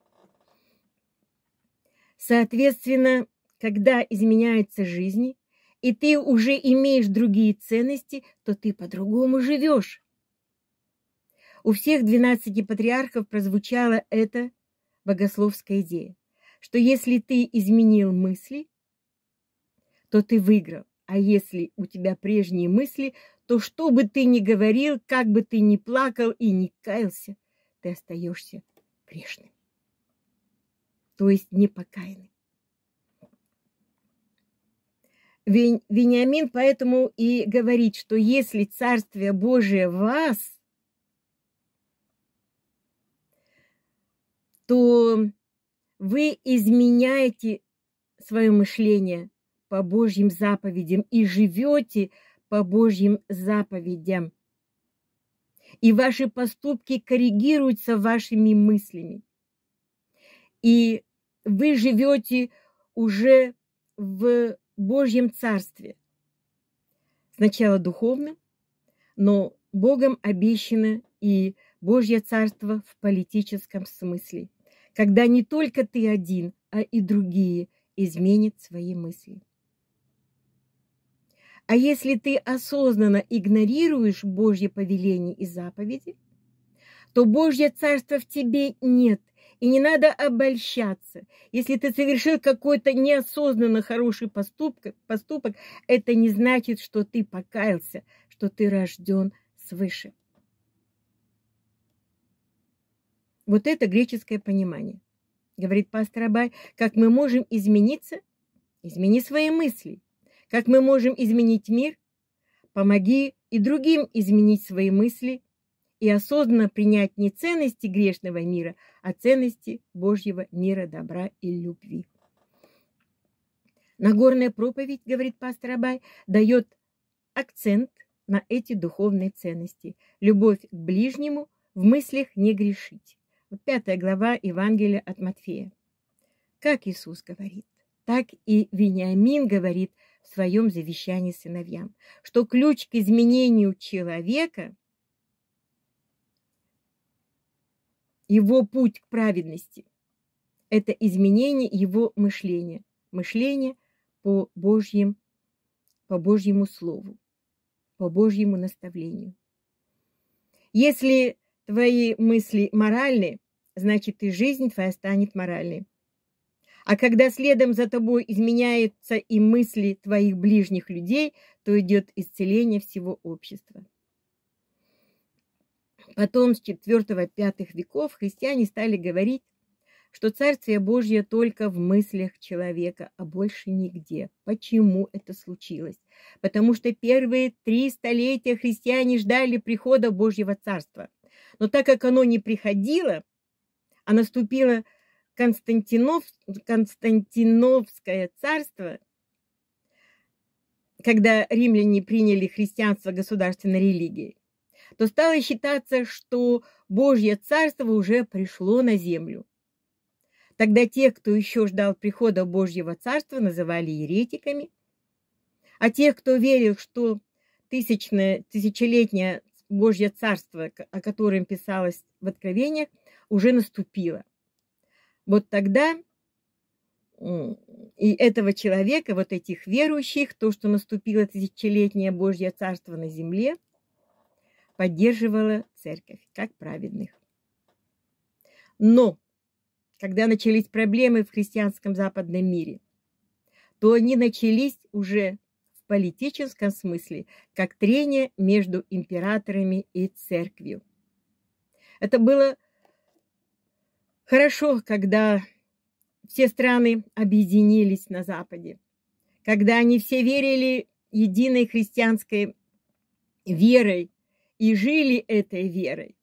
Соответственно, когда изменяется жизнь, и ты уже имеешь другие ценности, то ты по-другому живешь. У всех 12 патриархов прозвучала эта богословская идея, что если ты изменил мысли, то ты выиграл. А если у тебя прежние мысли, то что бы ты ни говорил, как бы ты ни плакал и ни каялся, ты остаешься грешны, то есть не покаяны. Вениамин поэтому и говорит, что если Царствие Божие вас, то вы изменяете свое мышление по Божьим заповедям и живете по Божьим заповедям и ваши поступки коррегируются вашими мыслями. И вы живете уже в Божьем Царстве. Сначала духовно, но Богом обещано и Божье Царство в политическом смысле, когда не только ты один, а и другие изменят свои мысли. А если ты осознанно игнорируешь Божье повеление и заповеди, то Божье царство в тебе нет, и не надо обольщаться. Если ты совершил какой-то неосознанно хороший поступок, поступок, это не значит, что ты покаялся, что ты рожден свыше. Вот это греческое понимание. Говорит пастор Абай, как мы можем измениться? Измени свои мысли, как мы можем изменить мир, помоги и другим изменить свои мысли и осознанно принять не ценности грешного мира, а ценности Божьего мира, добра и любви. Нагорная проповедь, говорит пастор Абай, дает акцент на эти духовные ценности. Любовь к ближнему, в мыслях не грешить. Вот пятая глава Евангелия от Матфея. Как Иисус говорит, так и Вениамин говорит – в своем завещании сыновьям, что ключ к изменению человека, его путь к праведности, это изменение его мышления, мышление по Божьим, по Божьему Слову, по Божьему наставлению. Если твои мысли моральны, значит и жизнь твоя станет моральной. А когда следом за тобой изменяются и мысли твоих ближних людей, то идет исцеление всего общества. Потом с IV-V веков христиане стали говорить, что Царствие Божье только в мыслях человека, а больше нигде. Почему это случилось? Потому что первые три столетия христиане ждали прихода Божьего Царства. Но так как оно не приходило, а наступило Константинов, Константиновское царство, когда римляне приняли христианство государственной религией, то стало считаться, что Божье царство уже пришло на землю. Тогда тех, кто еще ждал прихода Божьего царства, называли еретиками, а тех, кто верил, что тысячное, тысячелетнее Божье царство, о котором писалось в Откровениях, уже наступило. Вот тогда и этого человека, вот этих верующих, то, что наступило тысячелетнее Божье Царство на земле, поддерживала церковь, как праведных. Но, когда начались проблемы в христианском западном мире, то они начались уже в политическом смысле, как трение между императорами и церковью. Это было Хорошо, когда все страны объединились на Западе, когда они все верили единой христианской верой и жили этой верой.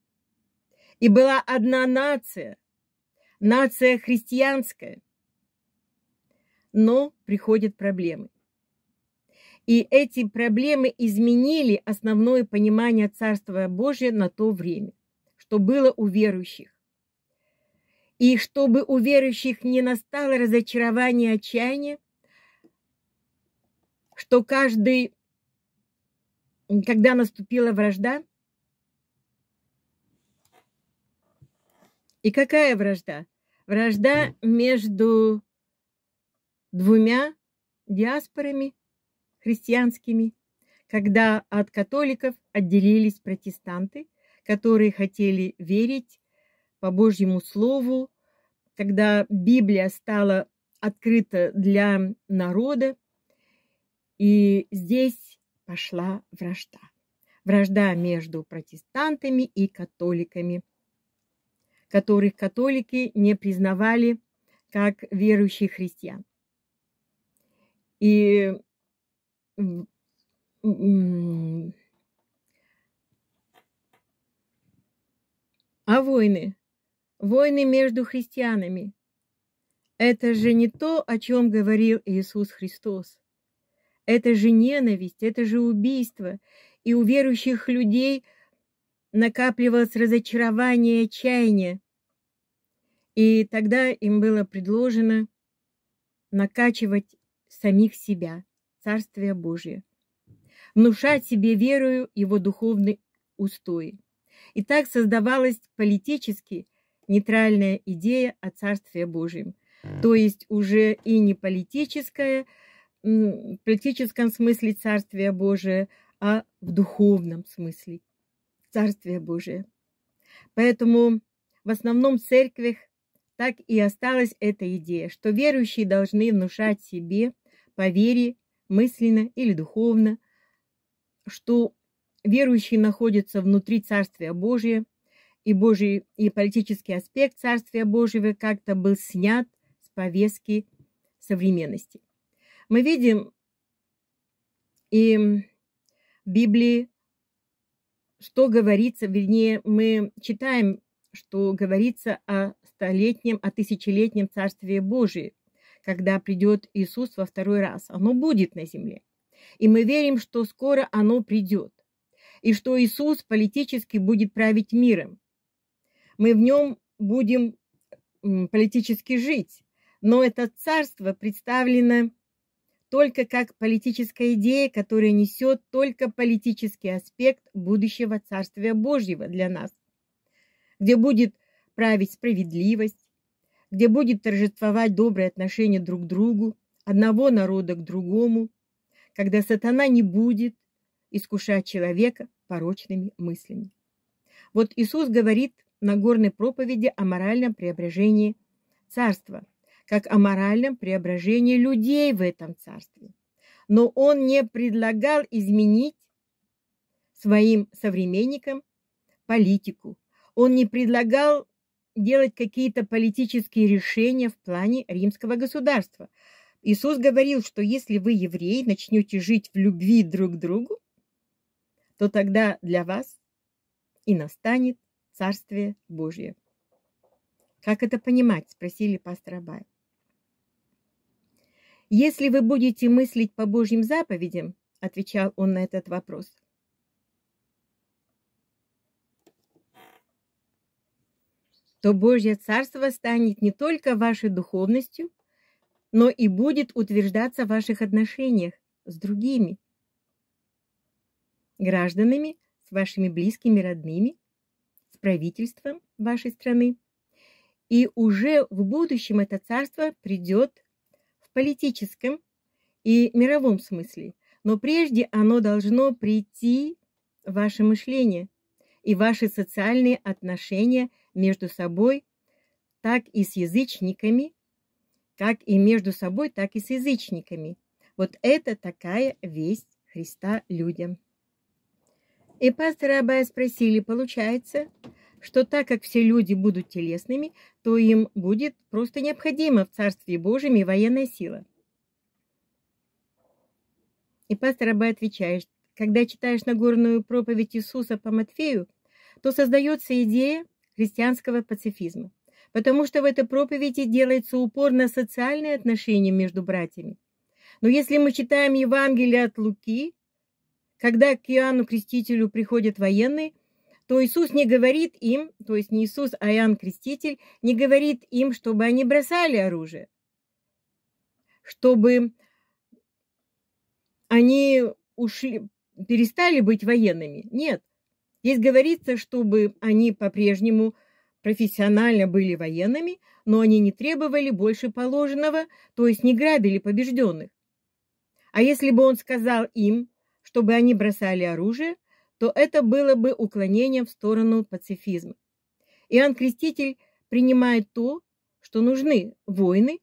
И была одна нация, нация христианская. Но приходят проблемы. И эти проблемы изменили основное понимание Царства Божия на то время, что было у верующих. И чтобы у верующих не настало разочарование и отчаяние, что каждый, когда наступила вражда, и какая вражда? Вражда между двумя диаспорами христианскими, когда от католиков отделились протестанты, которые хотели верить по Божьему Слову, когда Библия стала открыта для народа, и здесь пошла вражда. Вражда между протестантами и католиками, которых католики не признавали как верующих христиан. И а войны Войны между христианами. Это же не то, о чем говорил Иисус Христос. Это же ненависть, это же убийство. И у верующих людей накапливалось разочарование и отчаяние. И тогда им было предложено накачивать самих себя, Царствие Божие, внушать себе верою его духовный устой. И так создавалось политически нейтральная идея о Царстве Божьем. То есть уже и не политическое, в политическом смысле Царствие Божие, а в духовном смысле Царствие Божие. Поэтому в основном в церквях так и осталась эта идея, что верующие должны внушать себе по вере, мысленно или духовно, что верующие находятся внутри Царствия Божия – и Божий и политический аспект Царствия Божьего как-то был снят с повестки современности. Мы видим и в Библии, что говорится, вернее, мы читаем, что говорится о столетнем, о тысячелетнем Царстве Божьем, когда придет Иисус во второй раз. Оно будет на земле. И мы верим, что скоро оно придет. И что Иисус политически будет править миром мы в нем будем политически жить. Но это царство представлено только как политическая идея, которая несет только политический аспект будущего Царствия Божьего для нас, где будет править справедливость, где будет торжествовать добрые отношения друг к другу, одного народа к другому, когда сатана не будет искушать человека порочными мыслями. Вот Иисус говорит – Нагорной проповеди о моральном преображении царства, как о моральном преображении людей в этом царстве. Но он не предлагал изменить своим современникам политику. Он не предлагал делать какие-то политические решения в плане римского государства. Иисус говорил, что если вы, евреи, начнете жить в любви друг к другу, то тогда для вас и настанет Царствие Божье. Как это понимать? Спросили пастора Бая. Если вы будете мыслить по Божьим заповедям, отвечал он на этот вопрос, то Божье Царство станет не только вашей духовностью, но и будет утверждаться в ваших отношениях с другими гражданами, с вашими близкими, родными, правительством вашей страны. И уже в будущем это царство придет в политическом и мировом смысле. Но прежде оно должно прийти в ваше мышление и ваши социальные отношения между собой, так и с язычниками, как и между собой, так и с язычниками. Вот это такая весть Христа людям. И пастора Абая спросили, получается, что так как все люди будут телесными, то им будет просто необходимо в Царстве Божьем и военная сила. И пастор Абай отвечает, когда читаешь Нагорную проповедь Иисуса по Матфею, то создается идея христианского пацифизма, потому что в этой проповеди делается упор на социальные отношения между братьями. Но если мы читаем Евангелие от Луки, когда к Иоанну Крестителю приходят военные, то Иисус не говорит им, то есть не Иисус, а Иоанн Креститель, не говорит им, чтобы они бросали оружие, чтобы они ушли, перестали быть военными. Нет. Здесь говорится, чтобы они по-прежнему профессионально были военными, но они не требовали больше положенного, то есть не грабили побежденных. А если бы он сказал им, чтобы они бросали оружие, то это было бы уклонением в сторону пацифизма. Иоанн Креститель принимает то, что нужны войны,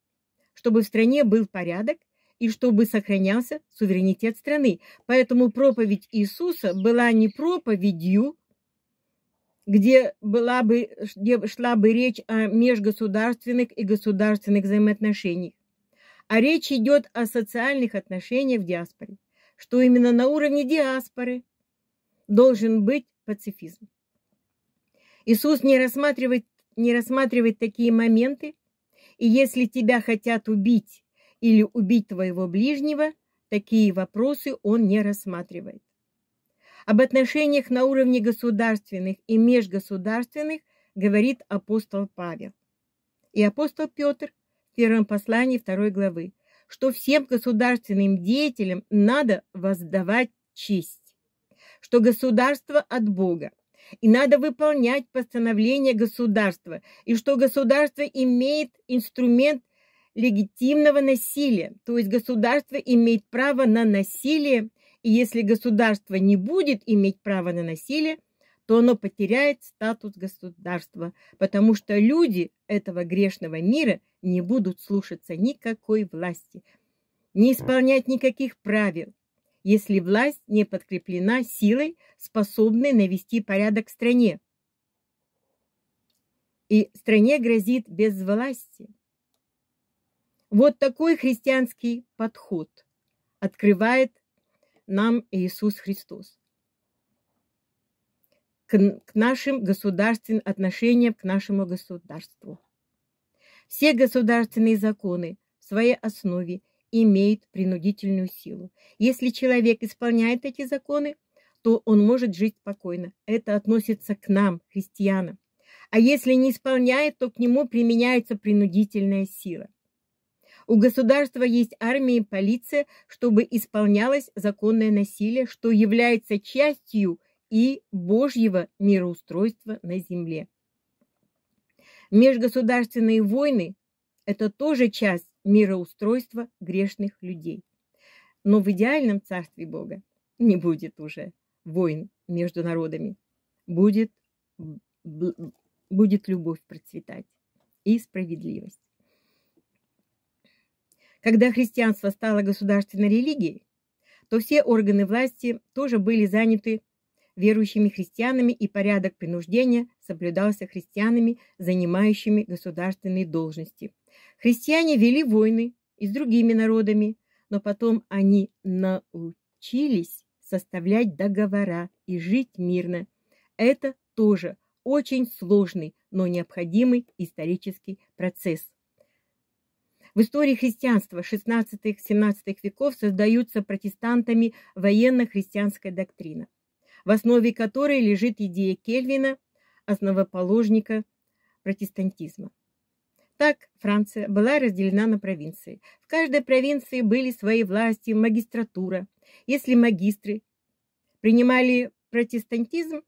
чтобы в стране был порядок и чтобы сохранялся суверенитет страны. Поэтому проповедь Иисуса была не проповедью, где, была бы, где шла бы речь о межгосударственных и государственных взаимоотношениях, а речь идет о социальных отношениях в диаспоре что именно на уровне диаспоры должен быть пацифизм. Иисус не рассматривает, не рассматривает такие моменты, и если тебя хотят убить или убить твоего ближнего, такие вопросы он не рассматривает. Об отношениях на уровне государственных и межгосударственных говорит апостол Павел. И апостол Петр в первом послании второй главы что всем государственным деятелям надо воздавать честь, что государство от Бога, и надо выполнять постановление государства, и что государство имеет инструмент легитимного насилия, то есть государство имеет право на насилие, и если государство не будет иметь права на насилие, то оно потеряет статус государства, потому что люди этого грешного мира не будут слушаться никакой власти, не исполнять никаких правил, если власть не подкреплена силой, способной навести порядок в стране. И стране грозит безвластие. Вот такой христианский подход открывает нам Иисус Христос к, нашим государственным отношениям к нашему государству. Все государственные законы в своей основе имеют принудительную силу. Если человек исполняет эти законы, то он может жить спокойно. Это относится к нам, христианам. А если не исполняет, то к нему применяется принудительная сила. У государства есть армия и полиция, чтобы исполнялось законное насилие, что является частью и Божьего мироустройства на земле. Межгосударственные войны – это тоже часть мироустройства грешных людей. Но в идеальном царстве Бога не будет уже войн между народами. Будет, будет любовь процветать и справедливость. Когда христианство стало государственной религией, то все органы власти тоже были заняты верующими христианами, и порядок принуждения соблюдался христианами, занимающими государственные должности. Христиане вели войны и с другими народами, но потом они научились составлять договора и жить мирно. Это тоже очень сложный, но необходимый исторический процесс. В истории христианства XVI-XVII веков создаются протестантами военно-христианская доктрина, в основе которой лежит идея Кельвина основоположника протестантизма. Так Франция была разделена на провинции. В каждой провинции были свои власти, магистратура. Если магистры принимали протестантизм,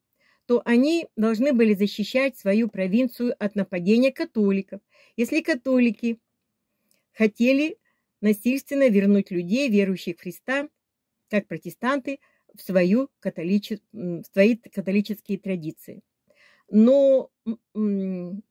то они должны были защищать свою провинцию от нападения католиков. Если католики хотели насильственно вернуть людей, верующих в Христа, как протестанты, в, свою католичес... в свои католические традиции но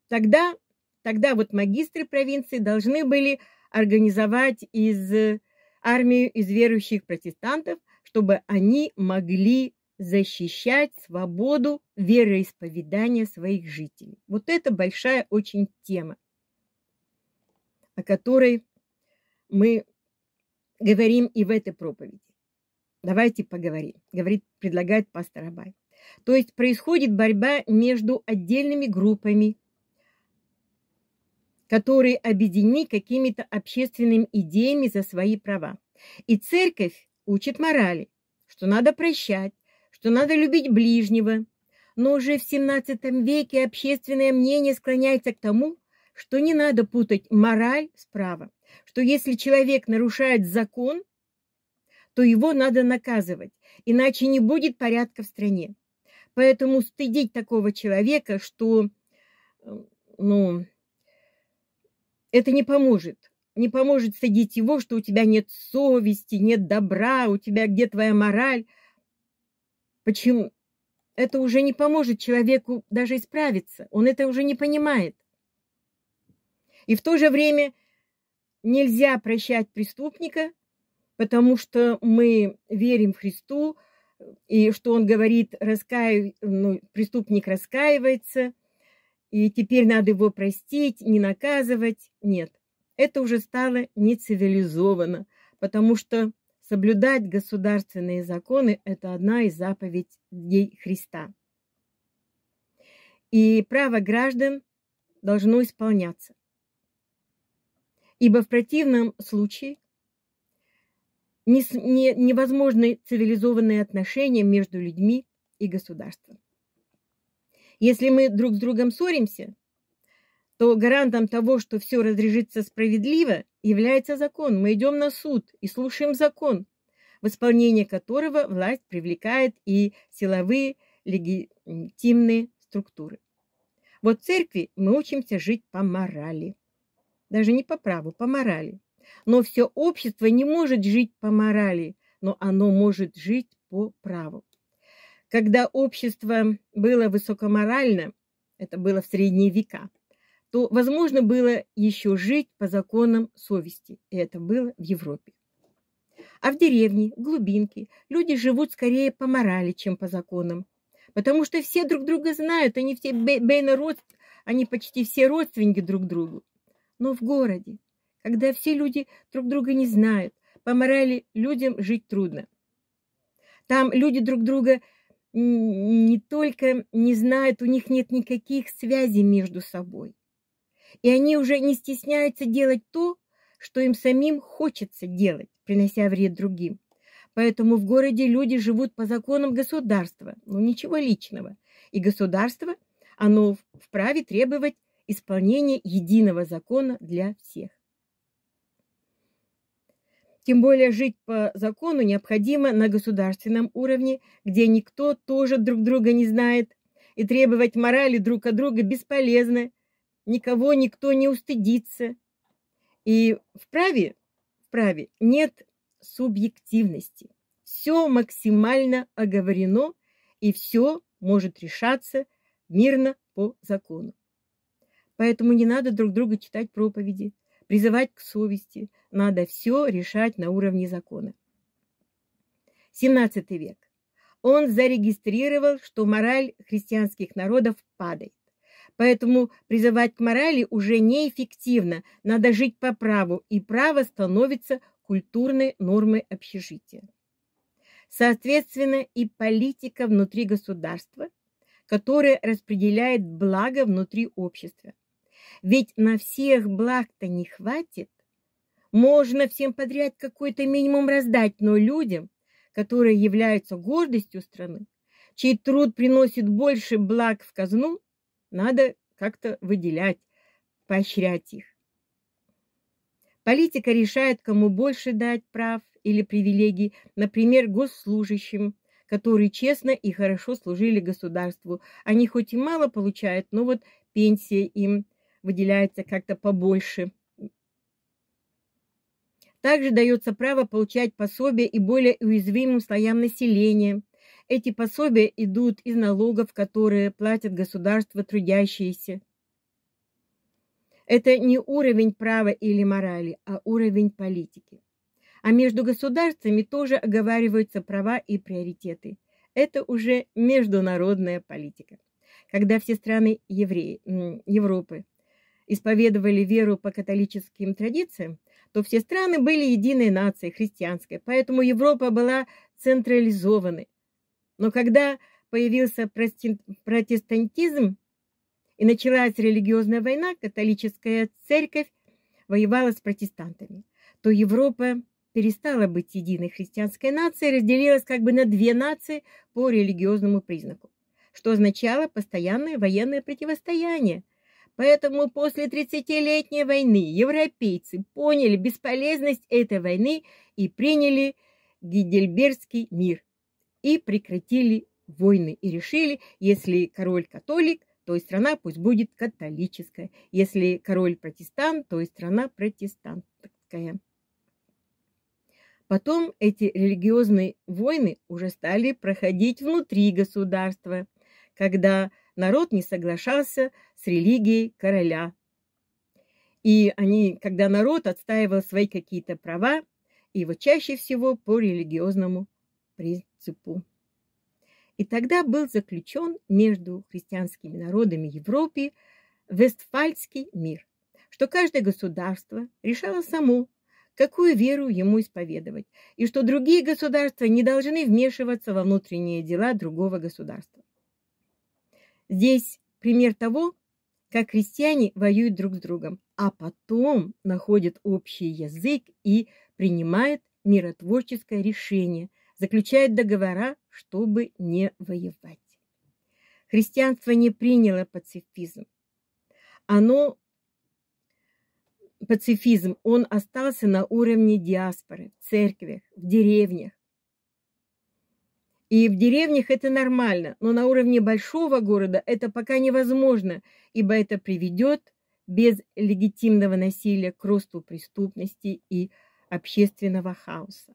тогда, тогда вот магистры провинции должны были организовать из э, армию из верующих протестантов, чтобы они могли защищать свободу вероисповедания своих жителей. Вот это большая очень тема, о которой мы говорим и в этой проповеди. Давайте поговорим, говорит, предлагает пастор Абай. То есть происходит борьба между отдельными группами, которые объединены какими-то общественными идеями за свои права. И церковь учит морали, что надо прощать, что надо любить ближнего. Но уже в XVII веке общественное мнение склоняется к тому, что не надо путать мораль с правом, что если человек нарушает закон, то его надо наказывать, иначе не будет порядка в стране. Поэтому стыдить такого человека, что, э, ну, это не поможет. Не поможет стыдить его, что у тебя нет совести, нет добра, у тебя где твоя мораль. Почему? Это уже не поможет человеку даже исправиться. Он это уже не понимает. И в то же время нельзя прощать преступника, потому что мы верим в Христу, и что он говорит, раскаю, ну, преступник раскаивается, и теперь надо его простить, не наказывать. Нет, это уже стало нецивилизованно, потому что соблюдать государственные законы – это одна из заповедей Христа. И право граждан должно исполняться. Ибо в противном случае – не, не, невозможны цивилизованные отношения между людьми и государством. Если мы друг с другом ссоримся, то гарантом того, что все разрешится справедливо, является закон. Мы идем на суд и слушаем закон, в исполнение которого власть привлекает и силовые легитимные структуры. Вот в церкви мы учимся жить по морали. Даже не по праву, по морали но все общество не может жить по морали, но оно может жить по праву. Когда общество было высокоморально, это было в средние века, то возможно было еще жить по законам совести, и это было в Европе. А в деревне, в глубинке, люди живут скорее по морали, чем по законам, потому что все друг друга знают, они все бейнородственники, они почти все родственники друг другу. Но в городе, когда все люди друг друга не знают. По морали людям жить трудно. Там люди друг друга не только не знают, у них нет никаких связей между собой. И они уже не стесняются делать то, что им самим хочется делать, принося вред другим. Поэтому в городе люди живут по законам государства, но ну, ничего личного. И государство, оно вправе требовать исполнения единого закона для всех. Тем более жить по закону необходимо на государственном уровне, где никто тоже друг друга не знает, и требовать морали друг от друга бесполезно, никого никто не устыдится. И в вправе, праве нет субъективности. Все максимально оговорено, и все может решаться мирно по закону. Поэтому не надо друг друга читать проповеди – призывать к совести, надо все решать на уровне закона. 17 век. Он зарегистрировал, что мораль христианских народов падает. Поэтому призывать к морали уже неэффективно, надо жить по праву, и право становится культурной нормой общежития. Соответственно, и политика внутри государства, которая распределяет благо внутри общества – ведь на всех благ-то не хватит. Можно всем подряд какой-то минимум раздать, но людям, которые являются гордостью страны, чей труд приносит больше благ в казну, надо как-то выделять, поощрять их. Политика решает, кому больше дать прав или привилегий, например, госслужащим, которые честно и хорошо служили государству. Они хоть и мало получают, но вот пенсия им – выделяется как-то побольше. Также дается право получать пособия и более уязвимым слоям населения. Эти пособия идут из налогов, которые платят государство трудящиеся. Это не уровень права или морали, а уровень политики. А между государствами тоже оговариваются права и приоритеты. Это уже международная политика. Когда все страны евреи, Европы исповедовали веру по католическим традициям, то все страны были единой нацией, христианской, поэтому Европа была централизованной. Но когда появился протестантизм и началась религиозная война, католическая церковь воевала с протестантами, то Европа перестала быть единой христианской нацией, разделилась как бы на две нации по религиозному признаку, что означало постоянное военное противостояние – Поэтому после 30-летней войны европейцы поняли бесполезность этой войны и приняли Гидельбергский мир и прекратили войны и решили, если король католик, то и страна пусть будет католическая. Если король протестант, то и страна протестантская. Потом эти религиозные войны уже стали проходить внутри государства, когда народ не соглашался с религией короля. И они, когда народ отстаивал свои какие-то права, и его чаще всего по религиозному принципу. И тогда был заключен между христианскими народами Европы Вестфальский мир, что каждое государство решало само, какую веру ему исповедовать, и что другие государства не должны вмешиваться во внутренние дела другого государства. Здесь пример того, как крестьяне воюют друг с другом, а потом находят общий язык и принимают миротворческое решение, заключают договора, чтобы не воевать. Христианство не приняло пацифизм. Оно, пацифизм, он остался на уровне диаспоры, в церквях, в деревнях, и в деревнях это нормально, но на уровне большого города это пока невозможно, ибо это приведет без легитимного насилия к росту преступности и общественного хаоса.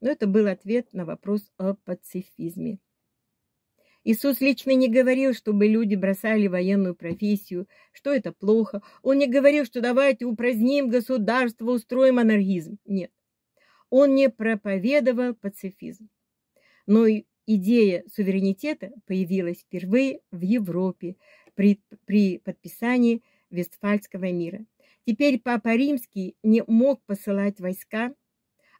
Но это был ответ на вопрос о пацифизме. Иисус лично не говорил, чтобы люди бросали военную профессию, что это плохо. Он не говорил, что давайте упраздним государство, устроим анархизм. Нет. Он не проповедовал пацифизм но и идея суверенитета появилась впервые в Европе при, при подписании Вестфальского мира. Теперь Папа Римский не мог посылать войска,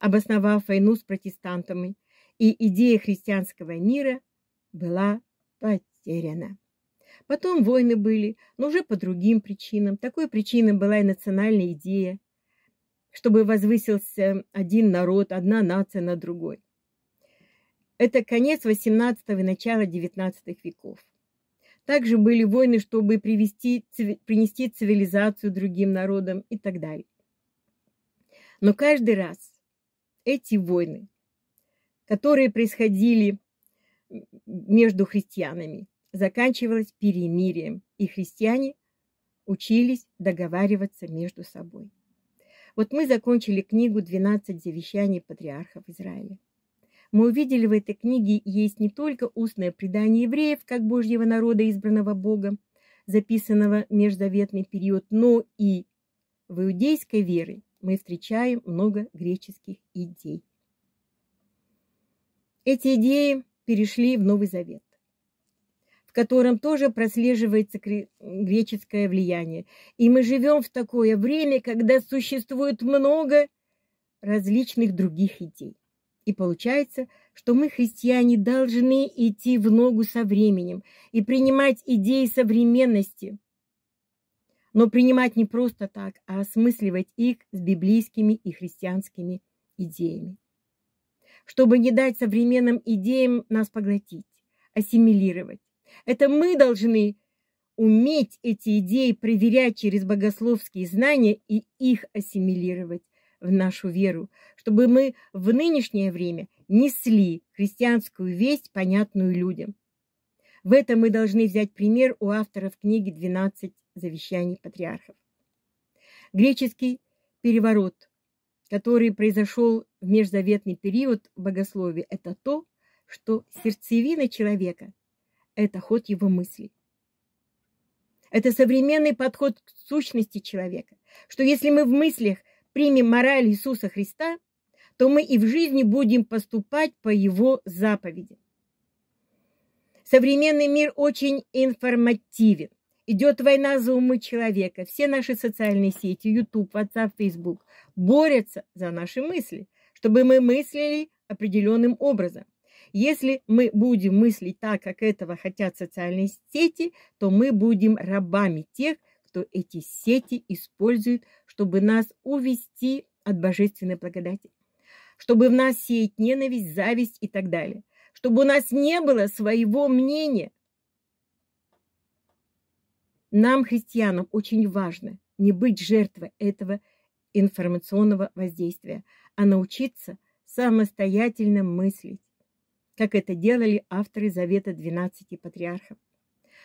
обосновав войну с протестантами, и идея христианского мира была потеряна. Потом войны были, но уже по другим причинам. Такой причиной была и национальная идея, чтобы возвысился один народ, одна нация над другой. Это конец XVIII и начало XIX веков. Также были войны, чтобы привести, принести цивилизацию другим народам и так далее. Но каждый раз эти войны, которые происходили между христианами, заканчивалось перемирием, и христиане учились договариваться между собой. Вот мы закончили книгу «12 завещаний патриархов Израиля». Мы увидели в этой книге есть не только устное предание евреев как Божьего народа, избранного Богом, записанного в межзаветный период, но и в иудейской вере мы встречаем много греческих идей. Эти идеи перешли в Новый Завет, в котором тоже прослеживается греческое влияние. И мы живем в такое время, когда существует много различных других идей. И получается, что мы, христиане, должны идти в ногу со временем и принимать идеи современности, но принимать не просто так, а осмысливать их с библейскими и христианскими идеями. Чтобы не дать современным идеям нас поглотить, ассимилировать. Это мы должны уметь эти идеи проверять через богословские знания и их ассимилировать, в нашу веру, чтобы мы в нынешнее время несли христианскую весть, понятную людям. В этом мы должны взять пример у авторов книги «12 завещаний патриархов». Греческий переворот, который произошел в межзаветный период богословия, это то, что сердцевина человека – это ход его мыслей. Это современный подход к сущности человека, что если мы в мыслях примем мораль Иисуса Христа, то мы и в жизни будем поступать по Его заповеди. Современный мир очень информативен. Идет война за умы человека. Все наши социальные сети, YouTube, WhatsApp, Facebook борются за наши мысли, чтобы мы мыслили определенным образом. Если мы будем мыслить так, как этого хотят социальные сети, то мы будем рабами тех, что эти сети используют, чтобы нас увести от божественной благодати, чтобы в нас сеять ненависть, зависть и так далее, чтобы у нас не было своего мнения. Нам, христианам, очень важно не быть жертвой этого информационного воздействия, а научиться самостоятельно мыслить, как это делали авторы Завета 12 патриархов.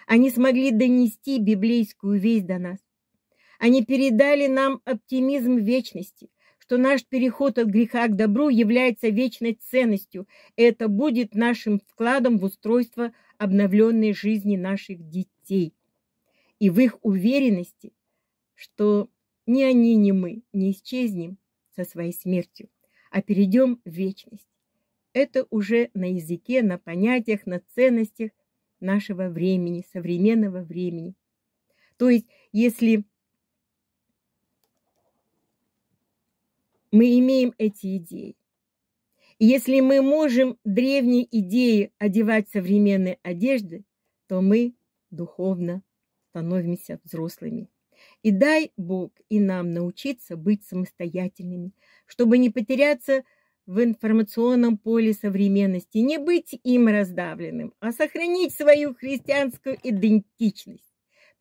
Они смогли донести библейскую весть до нас. Они передали нам оптимизм вечности, что наш переход от греха к добру является вечной ценностью. Это будет нашим вкладом в устройство обновленной жизни наших детей. И в их уверенности, что ни они, ни мы не исчезнем со своей смертью, а перейдем в вечность. Это уже на языке, на понятиях, на ценностях, нашего времени, современного времени. То есть, если мы имеем эти идеи, если мы можем древние идеи одевать современные одежды, то мы духовно становимся взрослыми. И дай Бог и нам научиться быть самостоятельными, чтобы не потеряться – в информационном поле современности, не быть им раздавленным, а сохранить свою христианскую идентичность,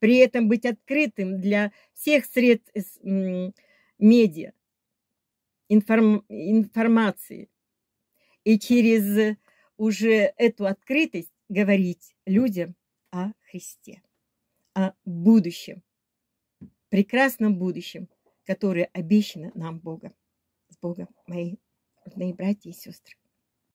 при этом быть открытым для всех средств медиа, информ, информации. И через уже эту открытость говорить людям о Христе, о будущем, прекрасном будущем, которое обещано нам Богом. С Богом, мои родные братья и сестры.